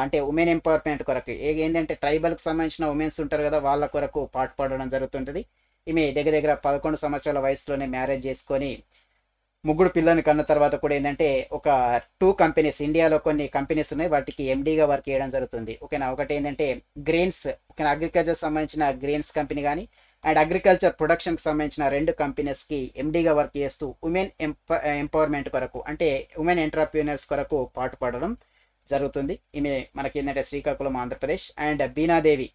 అంటే ఉమెన్ ఎంపవర్మెంట్ కొరకు ఏంటంటే ట్రైబల్కి సంబంధించిన ఉమెన్స్ ఉంటారు కదా వాళ్ళ కొరకు పాటు పాడడం జరుగుతుంటుంది ఈమె దగ్గర దగ్గర పదకొండు సంవత్సరాల వయసులోనే మ్యారేజ్ చేసుకొని ముగ్గురు పిల్లల్ని కన్న తర్వాత కూడా ఏంటంటే ఒక టూ కంపెనీస్ ఇండియాలో కొన్ని కంపెనీస్ ఉన్నాయి వాటికి ఎండీగా వర్క్ చేయడం జరుగుతుంది ఓకేనా ఒకటి ఏంటంటే గ్రెయిన్స్ ఓకేనా అగ్రికల్చర్ సంబంధించిన గ్రెయిన్స్ కంపెనీ కానీ అండ్ అగ్రికల్చర్ ప్రొడక్షన్కి సంబంధించిన రెండు కంపెనీస్కి ఎండీగా వర్క్ చేస్తూ ఉమెన్ ఎంప ఎంపవర్మెంట్ కొరకు అంటే ఉమెన్ ఎంటర్ప్రీనర్స్ కొరకు పాటుపడడం జరుగుతుంది ఈమె మనకి ఏంటంటే Srikakulam Andhra Pradesh and Beenadevi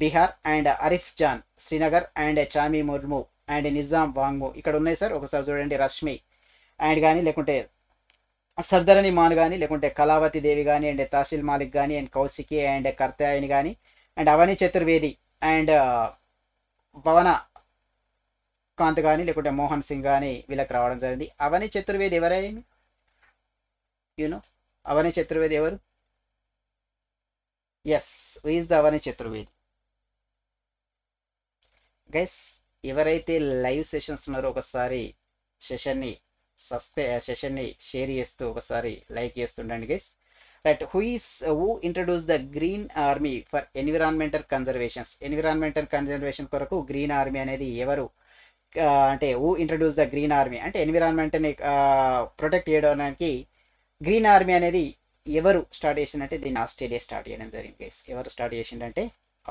Bihar and Arif Jan Srinagar and Chami Murmu and Nizam Wangmu ఇక్కడ ఉన్నాయి సార్ ఒకసారి చూడండి రష్మి అండ్ కానీ లేకుంటే సర్దరణి మాన్ కానీ లేకుంటే కళావతి దేవి కానీ అండ్ తహసీల్ మాలిక్ కానీ అండ్ కౌశికి అండ్ కర్తాయని కానీ అండ్ అవని చతుర్వేది అండ్ భవన కాంత్ కానీ లేకుంటే మోహన్ సింగ్ కానీ వీళ్ళకి రావడం జరిగింది అవని చతుర్వేది ఎవరేమి యూనో అవని చతుర్వేది ఎవరు yes is the Avani Chaturvedi guys ఎవరైతే లైవ్ సెషన్స్ ఉన్నారో ఒకసారి సెషన్ని సబ్స్క్రై సెషన్ని షేర్ చేస్తూ ఒకసారి లైక్ చేస్తుండండి guys right who is is introduce the green army for environmental environmental environmental conservation కొరకు గ్రీన్ ఆర్మీ అనేది ఎవరు అంటే who introduce the green army అంటే ఎన్విరాన్మెంట్ని ప్రొటెక్ట్ చేయడానికి గ్రీన్ ఆర్మీ అనేది ఎవరు స్టార్ట్ చేసిందంటే దీన్ని ఆస్ట్రేలియా స్టార్ట్ చేయడం జరిగింది గైస్ ఎవరు స్టార్ట్ చేసిందంటే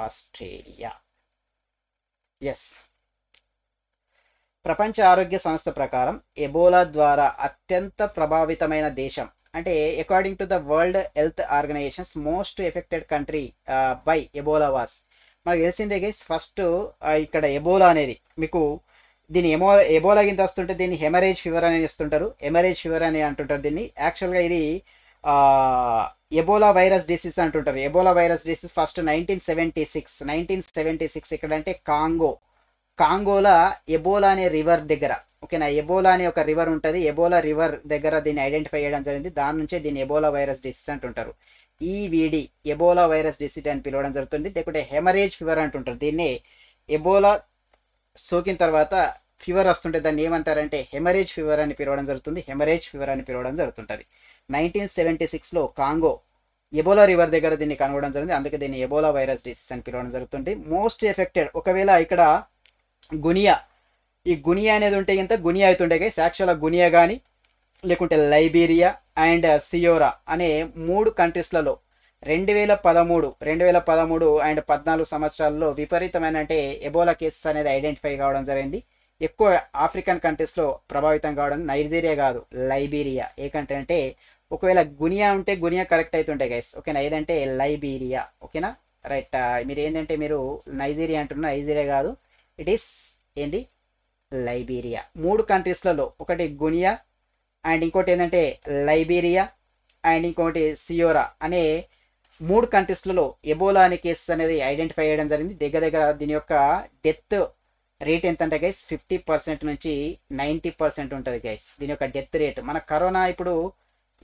ఆస్ట్రేలియా ఎస్ ప్రపంచ ఆరోగ్య సంస్థ ప్రకారం ఎబోలా ద్వారా అత్యంత ప్రభావితమైన దేశం అంటే according to the world health organisation's most affected country by Ebola was మనకు తెలిసిందే గైస్ ఫస్ట్ uh, ఇక్కడ ఎబోలా అనేది మీకు దీన్ని ఎమో ఎబోలా కింద వస్తుంటే దీన్ని హెమరేజ్ ఫీవర్ అని వస్తుంటారు హెమరేజ్ ఫీవర్ అని అంటుంటారు దీన్ని యాక్చువల్గా ఇది ఎబోలా వైరస్ డిసీజ్ అంటుంటారు Ebola virus disease first nineteen seventy six nineteen seventy six ఇక్కడ అంటే కాంగో కాంగోలా ఎబోలా అనే రివర్ దగ్గర ఓకేనా ఎబోలా అనే ఒక రివర్ ఉంటుంది ఎబోలా రివర్ దగ్గర దీన్ని ఐడెంటిఫై చేయడం జరిగింది దాని నుంచే దీన్ని ఎబోలా వైరస్ డిసీజ్ అంటుంటారు ఈవిడి e ఎబోలా వైరస్ డిసీజ్ అని పిలవడం జరుగుతుంది లేకుంటే హెమరేజ్ ఫీవర్ అంటుంటారు దీన్ని ఎబోలా సోకిన తర్వాత ఫీవర్ వస్తుంటే దాన్ని ఏమంటారంటే హెమరేజ్ ఫీవర్ అని పిలవడం జరుగుతుంది హెమరేజ్ ఫీవర్ అని పిలవడం జరుగుతుంటుంది నైన్టీన్ సెవెంటీ సిక్స్లో కాంగో ఎబోలా రివర్ దగ్గర దీన్ని కనుగొనడం జరిగింది అందుకే దీన్ని ఎబోలా వైరస్ డిసీజ్ అని పిలవడం జరుగుతుంది మోస్ట్ ఎఫెక్టెడ్ ఒకవేళ ఇక్కడ గునియా ఈ గునియా అనేది ఉంటే ఇంత గునియా అవుతుండే సాక్షాల గునియా కానీ లేకుంటే లైబీరియా అండ్ సియోరా అనే మూడు కంట్రీస్లలో రెండు వేల పదమూడు రెండు వేల పదమూడు అండ్ పద్నాలుగు సంవత్సరాల్లో విపరీతమైన అంటే ఎబోలా కేసెస్ అనేది ఐడెంటిఫై కావడం జరిగింది ఎక్కువ ఆఫ్రికన్ కంట్రీస్లో ప్రభావితం కావడం నైజీరియా కాదు లైబీరియా ఏ కంట్రీ అంటే ఒకవేళ గునియా ఉంటే గునియా కరెక్ట్ అవుతుంటాయి గైస్ ఓకేనా ఏదంటే లైబీరియా ఓకేనా రైట్ మీరు ఏంటంటే మీరు నైజీరియా అంటున్నారు నైజీరియా కాదు ఇట్ ఈస్ ఏంది లైబీరియా మూడు కంట్రీస్లలో ఒకటి గునియా అండ్ ఇంకోటి ఏంటంటే లైబీరియా అండ్ ఇంకోటి సియోరా అనే మూడు కంట్రీస్లలో ఎబోలా అనే కేసెస్ అనేది ఐడెంటిఫై చేయడం జరిగింది దగ్గర దగ్గర దీని యొక్క డెత్ రేట్ ఎంత అంటే గైస్ ఫిఫ్టీ పర్సెంట్ నుంచి నైంటీ పర్సెంట్ ఉంటుంది గైస్ దీని యొక్క డెత్ రేట్ మన కరోనా ఇప్పుడు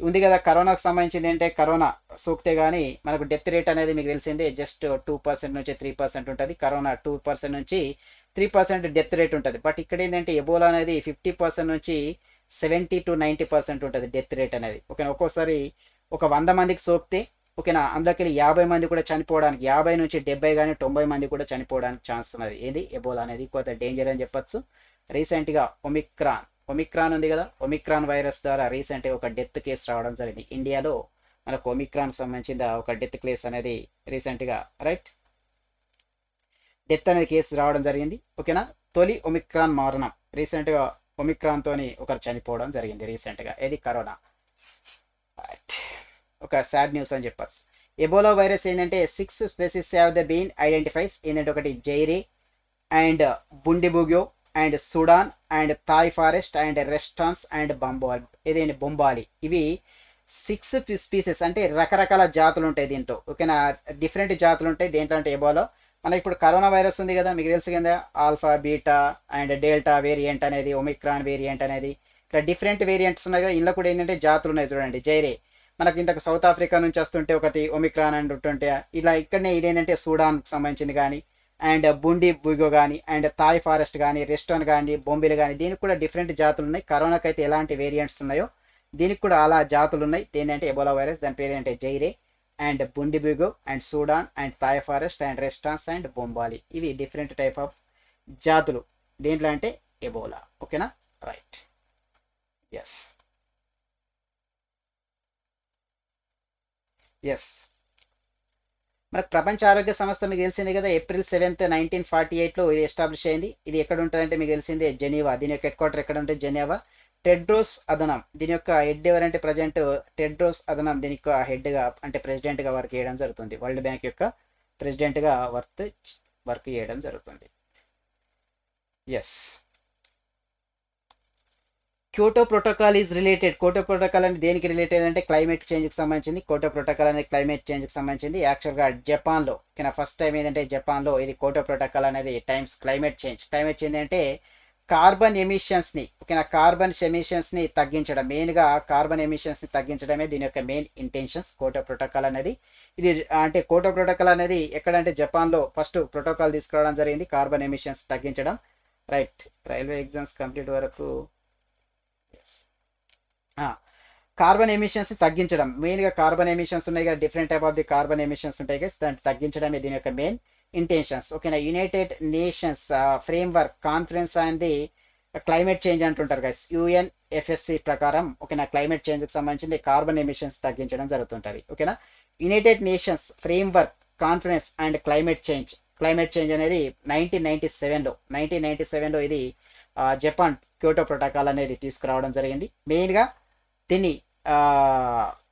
ఉంది కదా కరోనాకు సంబంధించింది ఏంటంటే కరోనా సోకితే కానీ మనకు డెత్ రేట్ అనేది మీకు తెలిసిందే జస్ట్ టూ పర్సెంట్ నుంచి త్రీ పర్సెంట్ ఉంటుంది కరోనా టూ పర్సెంట్ నుంచి త్రీ పర్సెంట్ డెత్ రేట్ ఉంటుంది బట్ ఇక్కడ ఏంటంటే ఎబోలా అనేది ఫిఫ్టీ పర్సెంట్ నుంచి సెవెంటీ టు నైంటీ పర్సెంట్ ఉంటుంది డెత్ రేట్ అనేది ఓకేనా ఒక్కోసారి ఒక వంద మందికి సోకితే ఓకేనా అందులోకి యాభై మంది కూడా చనిపోవడానికి యాభై నుంచి డెబ్బై కానీ తొంభై మంది కూడా చనిపోవడానికి ఛాన్స్ ఉన్నది ఏది ఎబోలా అనేది కొంత డేంజర్ అని చెప్పొచ్చు రీసెంట్గా ఒమిక్రాన్ ఒమిక్రాన్ ఉంది కదా ఒమిక్రాన్ వైరస్ ద్వారా రీసెంట్గా ఒక డెత్ కేసు రావడం జరిగింది ఇండియాలో మనకు ఒమిక్రాన్ సంబంధించిన ఒక డెత్ కేస్ అనేది రీసెంట్గా రైట్ డెత్ అనేది కేసు రావడం జరిగింది ఓకేనా తొలి ఒమిక్రాన్ మారణం రీసెంట్గా ఒమిక్రాన్తోని ఒకరు చనిపోవడం జరిగింది రీసెంట్గా ఇది కరోనా ఒక సాడ్ న్యూస్ అని చెప్పచ్చు ఎబోలో వైరస్ ఏంటంటే six species have the been identifies ఏంటంటే ఒకటి Zaire and Bundibugyo and Sudan and Tai Forest and Reston and బంబాల్ ఇదేంటి బొంబాలి ఇవి సిక్స్ స్పీసెస్ అంటే రకరకాల జాతులు ఉంటాయి దీంట్లో ఓకేనా డిఫరెంట్ జాతులు ఉంటాయి దేంట్లో అంటే ఎబోలో మనకి ఇప్పుడు కరోనా వైరస్ ఉంది కదా మీకు తెలుసు కదా alpha beta and delta variant అనేది ఒమిక్రాన్ వేరియంట్ అనేది ఇట్లా డిఫరెంట్ వేరియంట్స్ ఉన్నాయి కదా ఇందులో కూడా ఏంటంటే జాతులు ఉన్నాయి చూడండి జైరే మనకు ఇంతకు సౌత్ ఆఫ్రికా నుంచి వస్తుంటే ఒకటి ఒమిక్రాన్ అండ్ ఉంటుంటే ఇలా ఇక్కడనే ఇదేంటంటే సూడాన్ సంబంధించింది కానీ అండ్ బుండి బుగో కానీ అండ్ థాయ్ ఫారెస్ట్ కానీ రెస్టారెంట్ కానీ బొంబిలు కానీ దీనికి కూడా డిఫరెంట్ జాతులు ఉన్నాయి కరోనాకైతే ఎలాంటి వేరియంట్స్ ఉన్నాయో దీనికి కూడా అలా జాతులు ఉన్నాయి ఏంటంటే ఎబోలా వైరస్ దాని పేరు ఏంటంటే Zaire and Bundibugyo and Sudan and Tai Forest and Reston and Bombali ఇవి డిఫరెంట్ టైప్ ఆఫ్ జాతులు దేంట్లో అంటే ఎబోలా ఓకేనా రైట్ ఎస్ ఎస్ మనకు ప్రపంచ ఆరోగ్య సంస్థ మీకు తెలిసింది కదా ఏప్రిల్ సెవెంత్ నైన్టీన్ ఫార్టీ ఎయిట్లో ఇది ఎస్టాబ్లిష్ అయింది ఇది ఎక్కడ ఉంటుందంటే మీకు తెలిసిందే జెనీవా దీని యొక్క హెడ్ క్వార్టర్ ఎక్కడ ఉంటే జెనీవా టెడ్రోస్ అదనం దీని యొక్క హెడ్ ఎవరంటే ప్రజెంట్ టెడ్రోస్ అదనం దీని యొక్క హెడ్గా అంటే ప్రెసిడెంట్గా వర్క్ చేయడం జరుగుతుంది వరల్డ్ బ్యాంక్ యొక్క ప్రెసిడెంట్గా వర్త్ వర్క్ చేయడం జరుగుతుంది yes Kyoto protocol is related Kyoto protocol అంటే దేనికి రిలేటెడ్ అంటే క్లైమేట్ చేంజ్కి సంబంధించింది కోటో ప్రోటోకాల్ అనేది క్లైమేట్ చేంజ్కి సంబంధించింది యాక్చువల్గా జపాన్లో కింద ఫస్ట్ టైం ఏంటంటే జపాన్లో ఇది కోటో ప్రోటోకాల్ అనేది times climate change climate change అంటే కార్బన్ ఎమిషన్స్ని ఓకేనా కార్బన్ ఎమిషన్స్ని తగ్గించడం మెయిన్గా కార్బన్ ఎమిషన్స్ని తగ్గించడమే దీని యొక్క మెయిన్ ఇంటెన్షన్స్ కోటో ప్రోటోకాల్ అనేది ఇది అంటే కోటో ప్రోటోకాల్ అనేది ఎక్కడంటే జపాన్లో ఫస్ట్ ప్రోటోకాల్ తీసుకురావడం జరిగింది కార్బన్ ఎమిషన్స్ తగ్గించడం రైట్ రైల్వే ఎగ్జామ్స్ కంప్లీట్ వరకు కార్బన్ ఎమిషన్స్ తగ్గించడం మెయిన్గా కార్బన్ ఎమిషన్స్ ఉన్నాయి కదా different type of the carbon emissions ఉంటాయి కదా దాన్ని తగ్గించడమే దీని యొక్క మెయిన్ ఇంటెన్షన్స్ ఓకేనా యునైటెడ్ నేషన్స్ ఫ్రేమ్వర్క్ కాన్ఫరెన్స్ అనేది ది క్లైమేట్ చేంజ్ అంటుంటారు గైస్ యూఎన్ ఎఫ్ఎస్సి ప్రకారం ఓకేనా క్లైమేట్ చేంజ్కి సంబంధించి కార్బన్ ఎమిషన్స్ తగ్గించడం జరుగుతుంటుంది ఓకేనా United Nations Framework Conference and climate change climate change అనేది నైన్టీన్ నైన్టీ సెవెన్లో నైన్టీన్ నైన్టీ సెవెన్లో ఇది జపాన్ క్యోటో ప్రోటోకాల్ అనేది తీసుకురావడం జరిగింది మెయిన్గా దీన్ని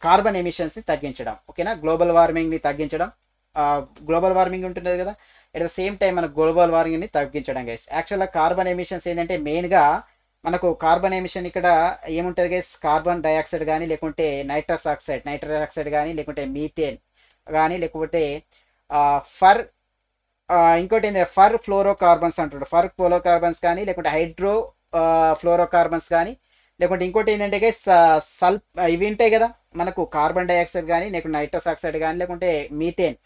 కార్బన్ ఎమిషన్స్ని తగ్గించడం ఓకేనా గ్లోబల్ వార్మింగ్ని తగ్గించడం గ్లోబల్ వార్మింగ్ ఉంటుంది కదా అట్ ద సేమ్ టైం మన గ్లోబల్ వార్మింగ్ని తగ్గించడం గైస్ యాక్చువల్గా కార్బన్ ఎమిషన్స్ ఏంటంటే మెయిన్గా మనకు కార్బన్ ఎమిషన్ ఇక్కడ ఏముంటుంది గైస్ కార్బన్ డైఆక్సైడ్ కానీ లేకుంటే నైట్రస్ ఆక్సైడ్ నైట్రస్ ఆక్సైడ్ కానీ లేకుంటే మీథేన్ కానీ లేకపోతే ఫర్ ఇంకోటి ఏంటంటే ఫర్ ఫ్లోరో కార్బన్స్ అంటుండ్రు ఫర్ ఫ్లోరో కార్బన్స్ కానీ లేకుంటే హైడ్రో ఫ్లోరో కార్బన్స్ కానీ లేకుంటే ఇంకోటి ఏంటంటే గైస్ సల్ప్ ఇవి ఉంటాయి కదా మనకు కార్బన్ డైఆక్సైడ్ కానీ లేకుంటే నైట్రస్ ఆక్సైడ్ కానీ లేకుంటే మీథేన్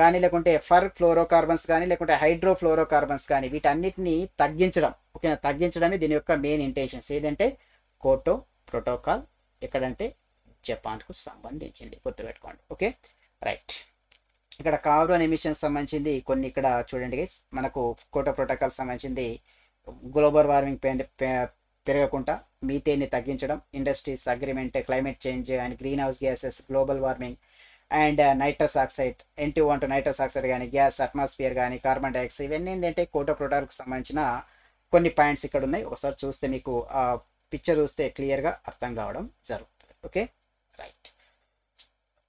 కానీ లేకుంటే ఎఫ్ఆర్ ఫ్లోరోకార్బన్స్ కానీ లేకుంటే హైడ్రో కార్బన్స్ కానీ వీటన్నిటిని తగ్గించడం ఓకేనా తగ్గించడమే దీని యొక్క మెయిన్ ఇంటెన్షన్స్ ఏదంటే కోటో ప్రోటోకాల్ ఎక్కడంటే జపాన్కు సంబంధించింది గుర్తుపెట్టుకోండి ఓకే రైట్ ఇక్కడ కార్బన్ ఎమిషన్స్ సంబంధించింది కొన్ని ఇక్కడ చూడండి మనకు కోటో ప్రోటోకాల్ సంబంధించింది గ్లోబల్ వార్మింగ్ పెరగకుండా మీతేని తగ్గించడం industries agreement climate change and greenhouse gases global warming and nitrous oxide ఎన్టీ వన్ టు నైట్రస్ ఆక్సైడ్ కానీ గ్యాస్ అట్మాస్ఫియర్ కానీ కార్బన్ డైఆక్సైడ్ ఇవన్నీ ఏంటంటే కోటో ప్రోటాల్కి సంబంధించిన కొన్ని పాయింట్స్ ఇక్కడ ఉన్నాయి ఒకసారి చూస్తే మీకు ఆ పిక్చర్ చూస్తే క్లియర్గా అర్థం కావడం జరుగుతుంది ఓకే రైట్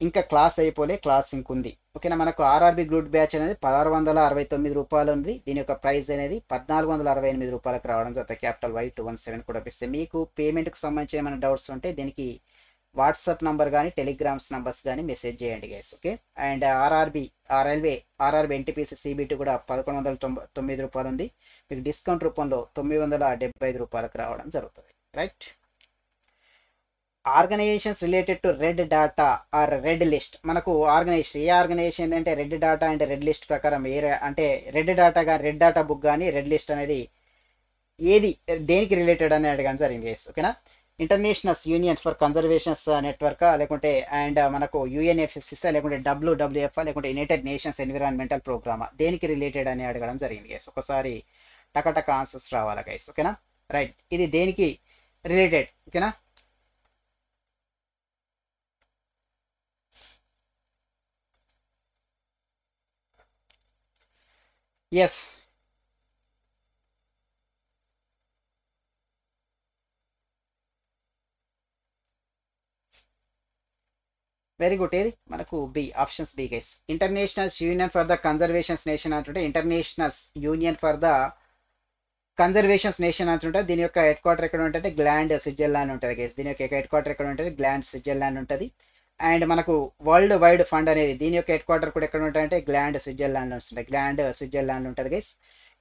ఇంకా క్లాస్ అయిపోలే క్లాస్ ఇంకుంది ఓకేనా మనకు ఆర్ఆర్బి గ్రూట్ బ్యాచ్ అనేది పదహారు వందల అరవై తొమ్మిది రూపాయలు ఉంది దీని యొక్క ప్రైస్ అనేది పద్నాలుగు వందల అరవై ఎనిమిది రూపాయలకు రావడం జరుగుతుంది capital Y two one seven కూడా ఇస్తే మీకు పేమెంట్కి సంబంధించిన ఏమైనా డౌట్స్ ఉంటే దీనికి వాట్సాప్ నంబర్ కానీ టెలిగ్రామ్స్ నంబర్స్ కానీ మెసేజ్ చేయండి guys okay and RRB railway RRB NTPC CBT కూడా పదకొండు వందల తొమ్మిది రూపాయలు ఉంది మీకు డిస్కౌంట్ రూపంలో తొమ్మిది వందల డెబ్బై ఐదు రూపాయలకు రావడం జరుగుతుంది right organisations related to red data or red list మనకు ఆర్గనైజేషన్ ఏ ఆర్గనైజేషన్ ఏంటంటే red data and red list ప్రకారం ఏ అంటే రెడ్ డాటా కానీ రెడ్ డాటా బుక్ కానీ రెడ్ లిస్ట్ అనేది ఏది దేనికి రిలేటెడ్ అని అడగడం జరిగింది ఓకేనా internationals unions for conservations network లేకుంటే అండ్ మనకు యూఎన్ఎఫ్ఎఫ్సిస్ లేకుంటే డబ్ల్యూడబ్ల్యూఎఫ్ లేకుంటే యునైటెడ్ నేషన్స్ ఎన్విరాన్మెంటల్ ప్రోగ్రామ్ దేనికి రిలేటెడ్ అని అడగడం జరిగింది గైస్ ఒకసారి టకటక ఆన్సర్స్ రావాలి గైస్ ఓకేనా రైట్ ఇది దేనికి రిలేటెడ్ ఓకేనా ఎస్ వెరీ గుడ్ ఏది మనకు B options B guys internationals union for the conservations nation అంటుంటే internationals union for the conservations nation అంటుంటే దీని యొక్క హెడ్ క్వార్టర్ ఎక్కడ ఉంటుంటే గ్లాండ్ స్విట్జర్లాండ్ ఉంటుంది గైస్ దీని యొక్క హెడ్ క్వార్టర్ ఎక్కడ ఉంటుంది గ్లాండ్ స్విట్జర్లాండ్ ఉంటుంది అండ్ మనకు వరల్డ్ వైడ్ ఫండ్ అనేది దీని యొక్క హెడ్ క్వార్టర్ కూడా ఎక్కడ ఉంటాయంటే గ్లాండ్ స్విట్జర్లాండ్ ఉంటుంది గ్లాండ్ స్విట్జర్లాండ్ ఉంటుంది guys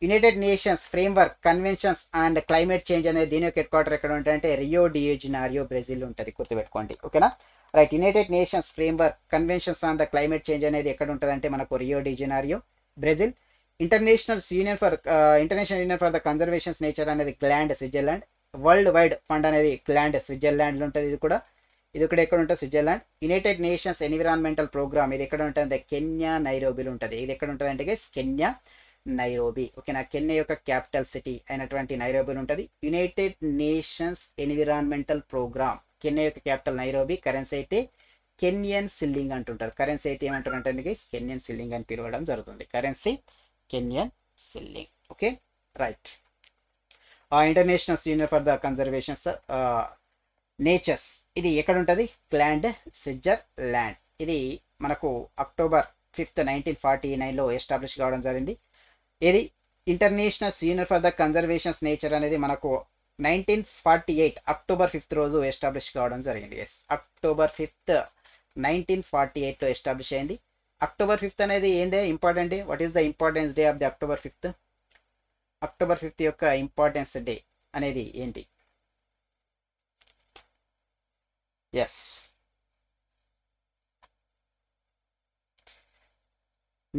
United Nations Framework Conventions and climate change అనేది దీని యొక్క హెడ్ క్వార్టర్ ఎక్కడ ఉంటాయంటే రియో డియోజినారియో బ్రెజిల్ ఉంటుంది గుర్తుపెట్టుకోండి ఓకేనా right United Nations Framework Conventions on the climate change అనేది ఎక్కడ ఉంటుందంటే మనకు Rio de Janeiro Brazil international union for international union for the conservations nature అనేది Gland Switzerland World Wide Fund అనేది గ్లాండ్ స్విట్జర్లాండ్లో ఉంటుంది ఇది కూడా ఇది కూడా ఎక్కడ ఉంటుంది Switzerland United Nations environmental programme ఇది ఎక్కడ ఉంటుంది కెన్యా నైరోబిలో ఉంటుంది ఇది ఎక్కడ ఉంటుంది అంటే కెన్యా ఓకే ఓకేనా కెన్యా యొక్క క్యాపిటల్ సిటీ అయినటువంటి నైరోబిలో ఉంటుంది United Nations environmental programme Kenya యొక్క క్యాపిటల్ నైరోబి కరెన్సీ అయితే కెన్యన్ సిల్లింగ్ అంటుంటారు కరెన్సీ అయితే ఏమంటారు అంటే కెన్యన్ సిల్లింగ్ అని పిలవడం జరుగుతుంది currency Kenyan shilling okay right international senior for the conservations natures ఇది ఎక్కడ ఉంటుంది క్లాండ్ స్విట్జర్ ల్యాండ్ ఇది మనకు అక్టోబర్ ఫిఫ్త్ నైన్టీన్ ఫార్టీ నైన్లో ఎస్టాబ్లిష్ కావడం జరిగింది ఇది international senior for the conservations nature అనేది మనకు nineteen forty eight October fifth రోజు ఎస్టాబ్లిష్ కావడం జరిగింది yes October fifth nineteen forty ఎయిట్లో ఎస్టాబ్లిష్ అయింది అక్టోబర్ ఫిఫ్త్ అనేది ఏందే important day what is the importance day of the October fifth October fifth యొక్క ఇంపార్టెన్స్ డే అనేది ఏంటి ఎస్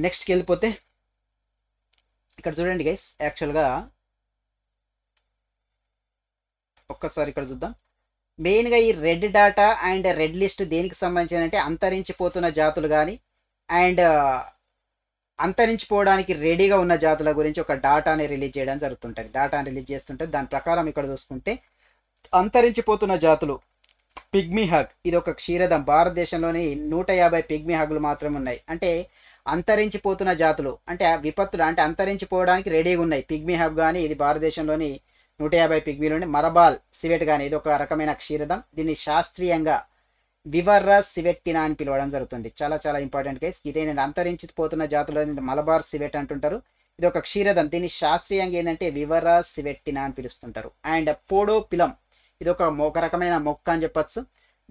నెక్స్ట్కి వెళ్ళిపోతే ఇక్కడ చూడండి గైస్ యాక్చువల్గా ఒక్కసారి ఇక్కడ చూద్దాం మెయిన్గా ఈ red data and red list దేనికి సంబంధించిన అంటే అంతరించిపోతున్న జాతులు కానీ అండ్ uh, అంతరించిపోవడానికి రెడీగా ఉన్న జాతుల గురించి ఒక డాటాని రిలీజ్ చేయడం జరుగుతుంటుంది డాటాని రిలీజ్ చేస్తుంటే దాని ప్రకారం ఇక్కడ చూసుకుంటే అంతరించిపోతున్న జాతులు పిగ్మీ హగ్ ఇది ఒక క్షీరదం భారతదేశంలోని నూట యాభై పిగ్మీ హగ్లు మాత్రమే ఉన్నాయి అంటే అంతరించిపోతున్న జాతులు అంటే విపత్తులు అంటే అంతరించిపోవడానికి రెడీగా ఉన్నాయి పిగ్మీ హబ్ కానీ ఇది భారతదేశంలోని నూట యాభై పిగ్మీలోని మరబాల్ సివెట్ కానీ ఇది ఒక రకమైన క్షీరదం దీన్ని శాస్త్రీయంగా వివర్ర సివెట్టినా అని పిలవడం జరుగుతుంది చాలా చాలా ఇంపార్టెంట్ కేస్ ఇదేంటంటే అంతరించిపోతున్న జాతులు మలబార్ సివెట్ అంటుంటారు ఇది ఒక క్షీరదం దీన్ని శాస్త్రీయంగా ఏంటంటే వివర్రా సివెట్టినా అని పిలుస్తుంటారు అండ్ పోడో పిలం ఇది ఒక ఒక రకమైన మొక్క అని చెప్పొచ్చు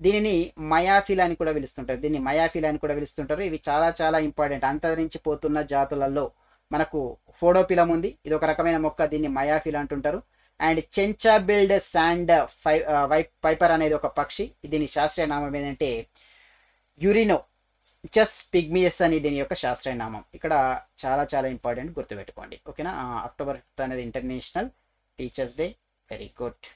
దీనిని మయాఫిల్ అని కూడా పిలుస్తుంటారు దీన్ని మయాఫిల్ అని కూడా పిలుస్తుంటారు ఇవి చాలా చాలా ఇంపార్టెంట్ అంతరించిపోతున్న జాతులలో మనకు ఫోడోపిలం ఉంది ఇది ఒక రకమైన మొక్క దీన్ని మయాఫిల్ అంటుంటారు అండ్ చెంచా బిల్డ్ శాండ్ ఫై పైపర్ అనేది ఒక పక్షి దీని శాస్త్రీయ నామం ఏంటంటే యురినో చెస్ పిగ్మియస్ అని దీని యొక్క శాస్త్రీయ నామం ఇక్కడ చాలా చాలా ఇంపార్టెంట్ గుర్తుపెట్టుకోండి ఓకేనా అక్టోబర్ ఫిఫ్త్ అనేది international teachers day very good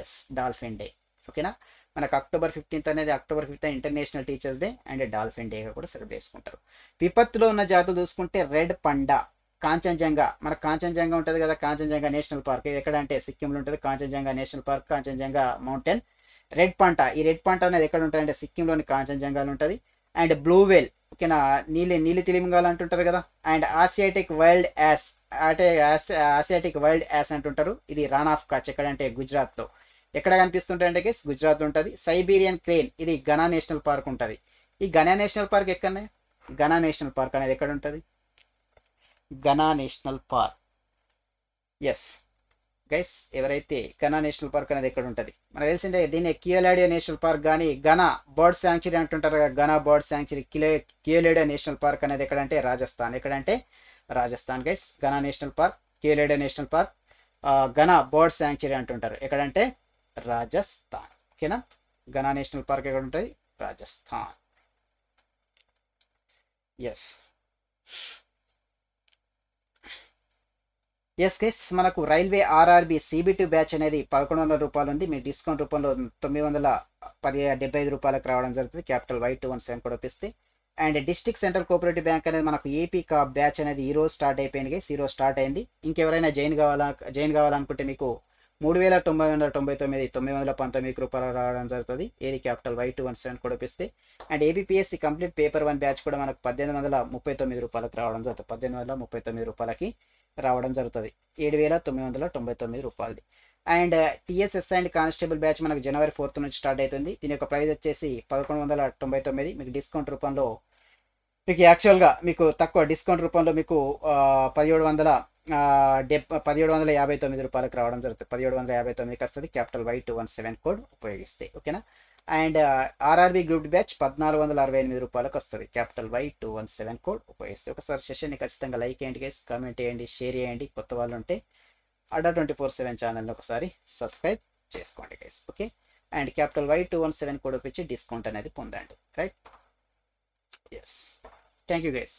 yes dolphin day ఓకేనా మనకు అక్టోబర్ ఫిఫ్టీన్త్ అనేది October fifth international teachers day and dolphin డేగా కూడా సెలబ్రేట్ చేసుకుంటారు విపత్తులో ఉన్న జాతులు చూసుకుంటే రెడ్ పండా కాంచన్జంగా మన కాంచన్జంగా ఉంటుంది కదా కాంచన్జంగా నేషనల్ పార్క్ ఎక్కడ అంటే సిక్కింలో ఉంటుంది Kanchenjunga national park Kanchenjunga mountain red panda ఈ రెడ్ పంట అనేది ఎక్కడ ఉంటాయంటే సిక్కింలోని కాంచన్జంగాలు ఉంటుంది అండ్ బ్లూ వెల్ ఓకేనా నీలి నీలి తిలింగాలు అంటుంటారు కదా అండ్ ఆసియాటిక్ వైల్డ్ యాస్ అంటే ఆసియాటిక్ వైల్డ్ యాస్ అంటుంటారు ఇది రాన్ ఆఫ్ కచ్ ఎక్కడంటే గుజరాత్తో ఎక్కడ కనిపిస్తుంటాయంటే గుజరాత్ ఉంటుంది సైబీరియన్ క్రేన్ ఇది ఘనా నేషనల్ పార్క్ ఉంటుంది ఈ ఘనా నేషనల్ పార్క్ ఎక్కడనే ఘనా నేషనల్ పార్క్ అనేది ఎక్కడ ఉంటుంది Ghana national park yes guys ఎవరైతే గనా నేషనల్ పార్క్ అనేది ఎక్కడ ఉంటుంది మనకు తెలిసిందే దీన్ని కియోలాడియా నేషనల్ పార్క్ కానీ గనా బర్డ్ శాంక్చురీ అంటుంటారు గనా బర్డ్ శాంక్చురీ కిలో కియోలాడియా నేషనల్ పార్క్ అనేది ఎక్కడంటే రాజస్థాన్ ఎక్కడంటే Rajasthan guys Ghana national park Keoladeo national park Ghana bird sanctuary అంటుంటారు ఎక్కడంటే రాజస్థాన్ ఓకేనా గనా నేషనల్ పార్క్ ఎక్కడ ఉంటుంది రాజస్థాన్ ఎస్ ఎస్ గైస్ మనకు రైల్వే ఆర్ఆర్బి సిబిటి బ్యాచ్ అనేది పదకొండు వందల రూపాయలు ఉంది మీ డిస్కౌంట్ రూపంలో తొమ్మిది వందల పది డెబ్బై ఐదు రూపాయలకు రావడం జరుగుతుంది capital Y two one seven కూడా వస్తుంది and district central cooperative bank అనేది మనకు ఏపీ బ్యాచ్ అనేది ఈ రోజు స్టార్ట్ అయిపోయింది గైస్ ఈ రోజు స్టార్ట్ అయింది ఇంకెవరైనా జాయిన్ కావాలా జాయిన్ కావాలనుకుంటే మీకు మూడు వేల తొమ్మిది వందల తొంభై తొమ్మిది తొమ్మిది వందల పంతొమ్మిది రూపాయలు రావడం జరుగుతుంది ఏది capital Y two one seven కూడా ఇస్తే and ABPSC complete paper one batch కూడా మనకు పద్దెనిమిది వందల ముప్పై తొమ్మిది రూపాయలకు రావడం జరుగుతుంది పద్దెనిమిది వందల ముప్పై తొమ్మిది రూపాయలకి రావడం జరుగుతుంది ఏడు వేల తొమ్మిది వందల తొంభై తొమ్మిది రూపాయలది and TSS and constable batch మనకు జనవరి ఫోర్త్ నుంచి స్టార్ట్ అవుతుంది దీని యొక్క ప్రైస్ వచ్చేసి పదకొండు వందల తొంభై తొమ్మిది మీకు డిస్కౌంట్ రూపంలో మీకు యాక్చువల్గా మీకు తక్కువ డిస్కౌంట్ రూపంలో మీకు పదిహేడు వందల డెబ్ పదిహేడు వందల యాభై తొమ్మిది రూపాయలకు రావడం జరుగుతుంది పదిహేడు వందల యాభై తొమ్మిదికి వస్తుంది capital Y two one seven code ఉపయోగిస్తే ఓకేనా అండ్ ఆర్ఆర్బి గ్రూప్ బ్యాచ్ పద్నాలుగు వందల అరవై ఎనిమిది రూపాయలకు వస్తుంది capital Y two one seven code ఉపయోగిస్తే ఒకసారి సెషన్ని ఖచ్చితంగా లైక్ చేయండి గైస్ కామెంట్ చేయండి షేర్ చేయండి కొత్త వాళ్ళు ఉంటే అడా ట్వంటీ ఫోర్ సెవెన్ ఛానల్ని ఒకసారి సబ్స్క్రైబ్ చేసుకోండి guys okay and capital Y two one seven code ఉపయోగించి డిస్కౌంట్ అనేది పొందండి right yes thank you guys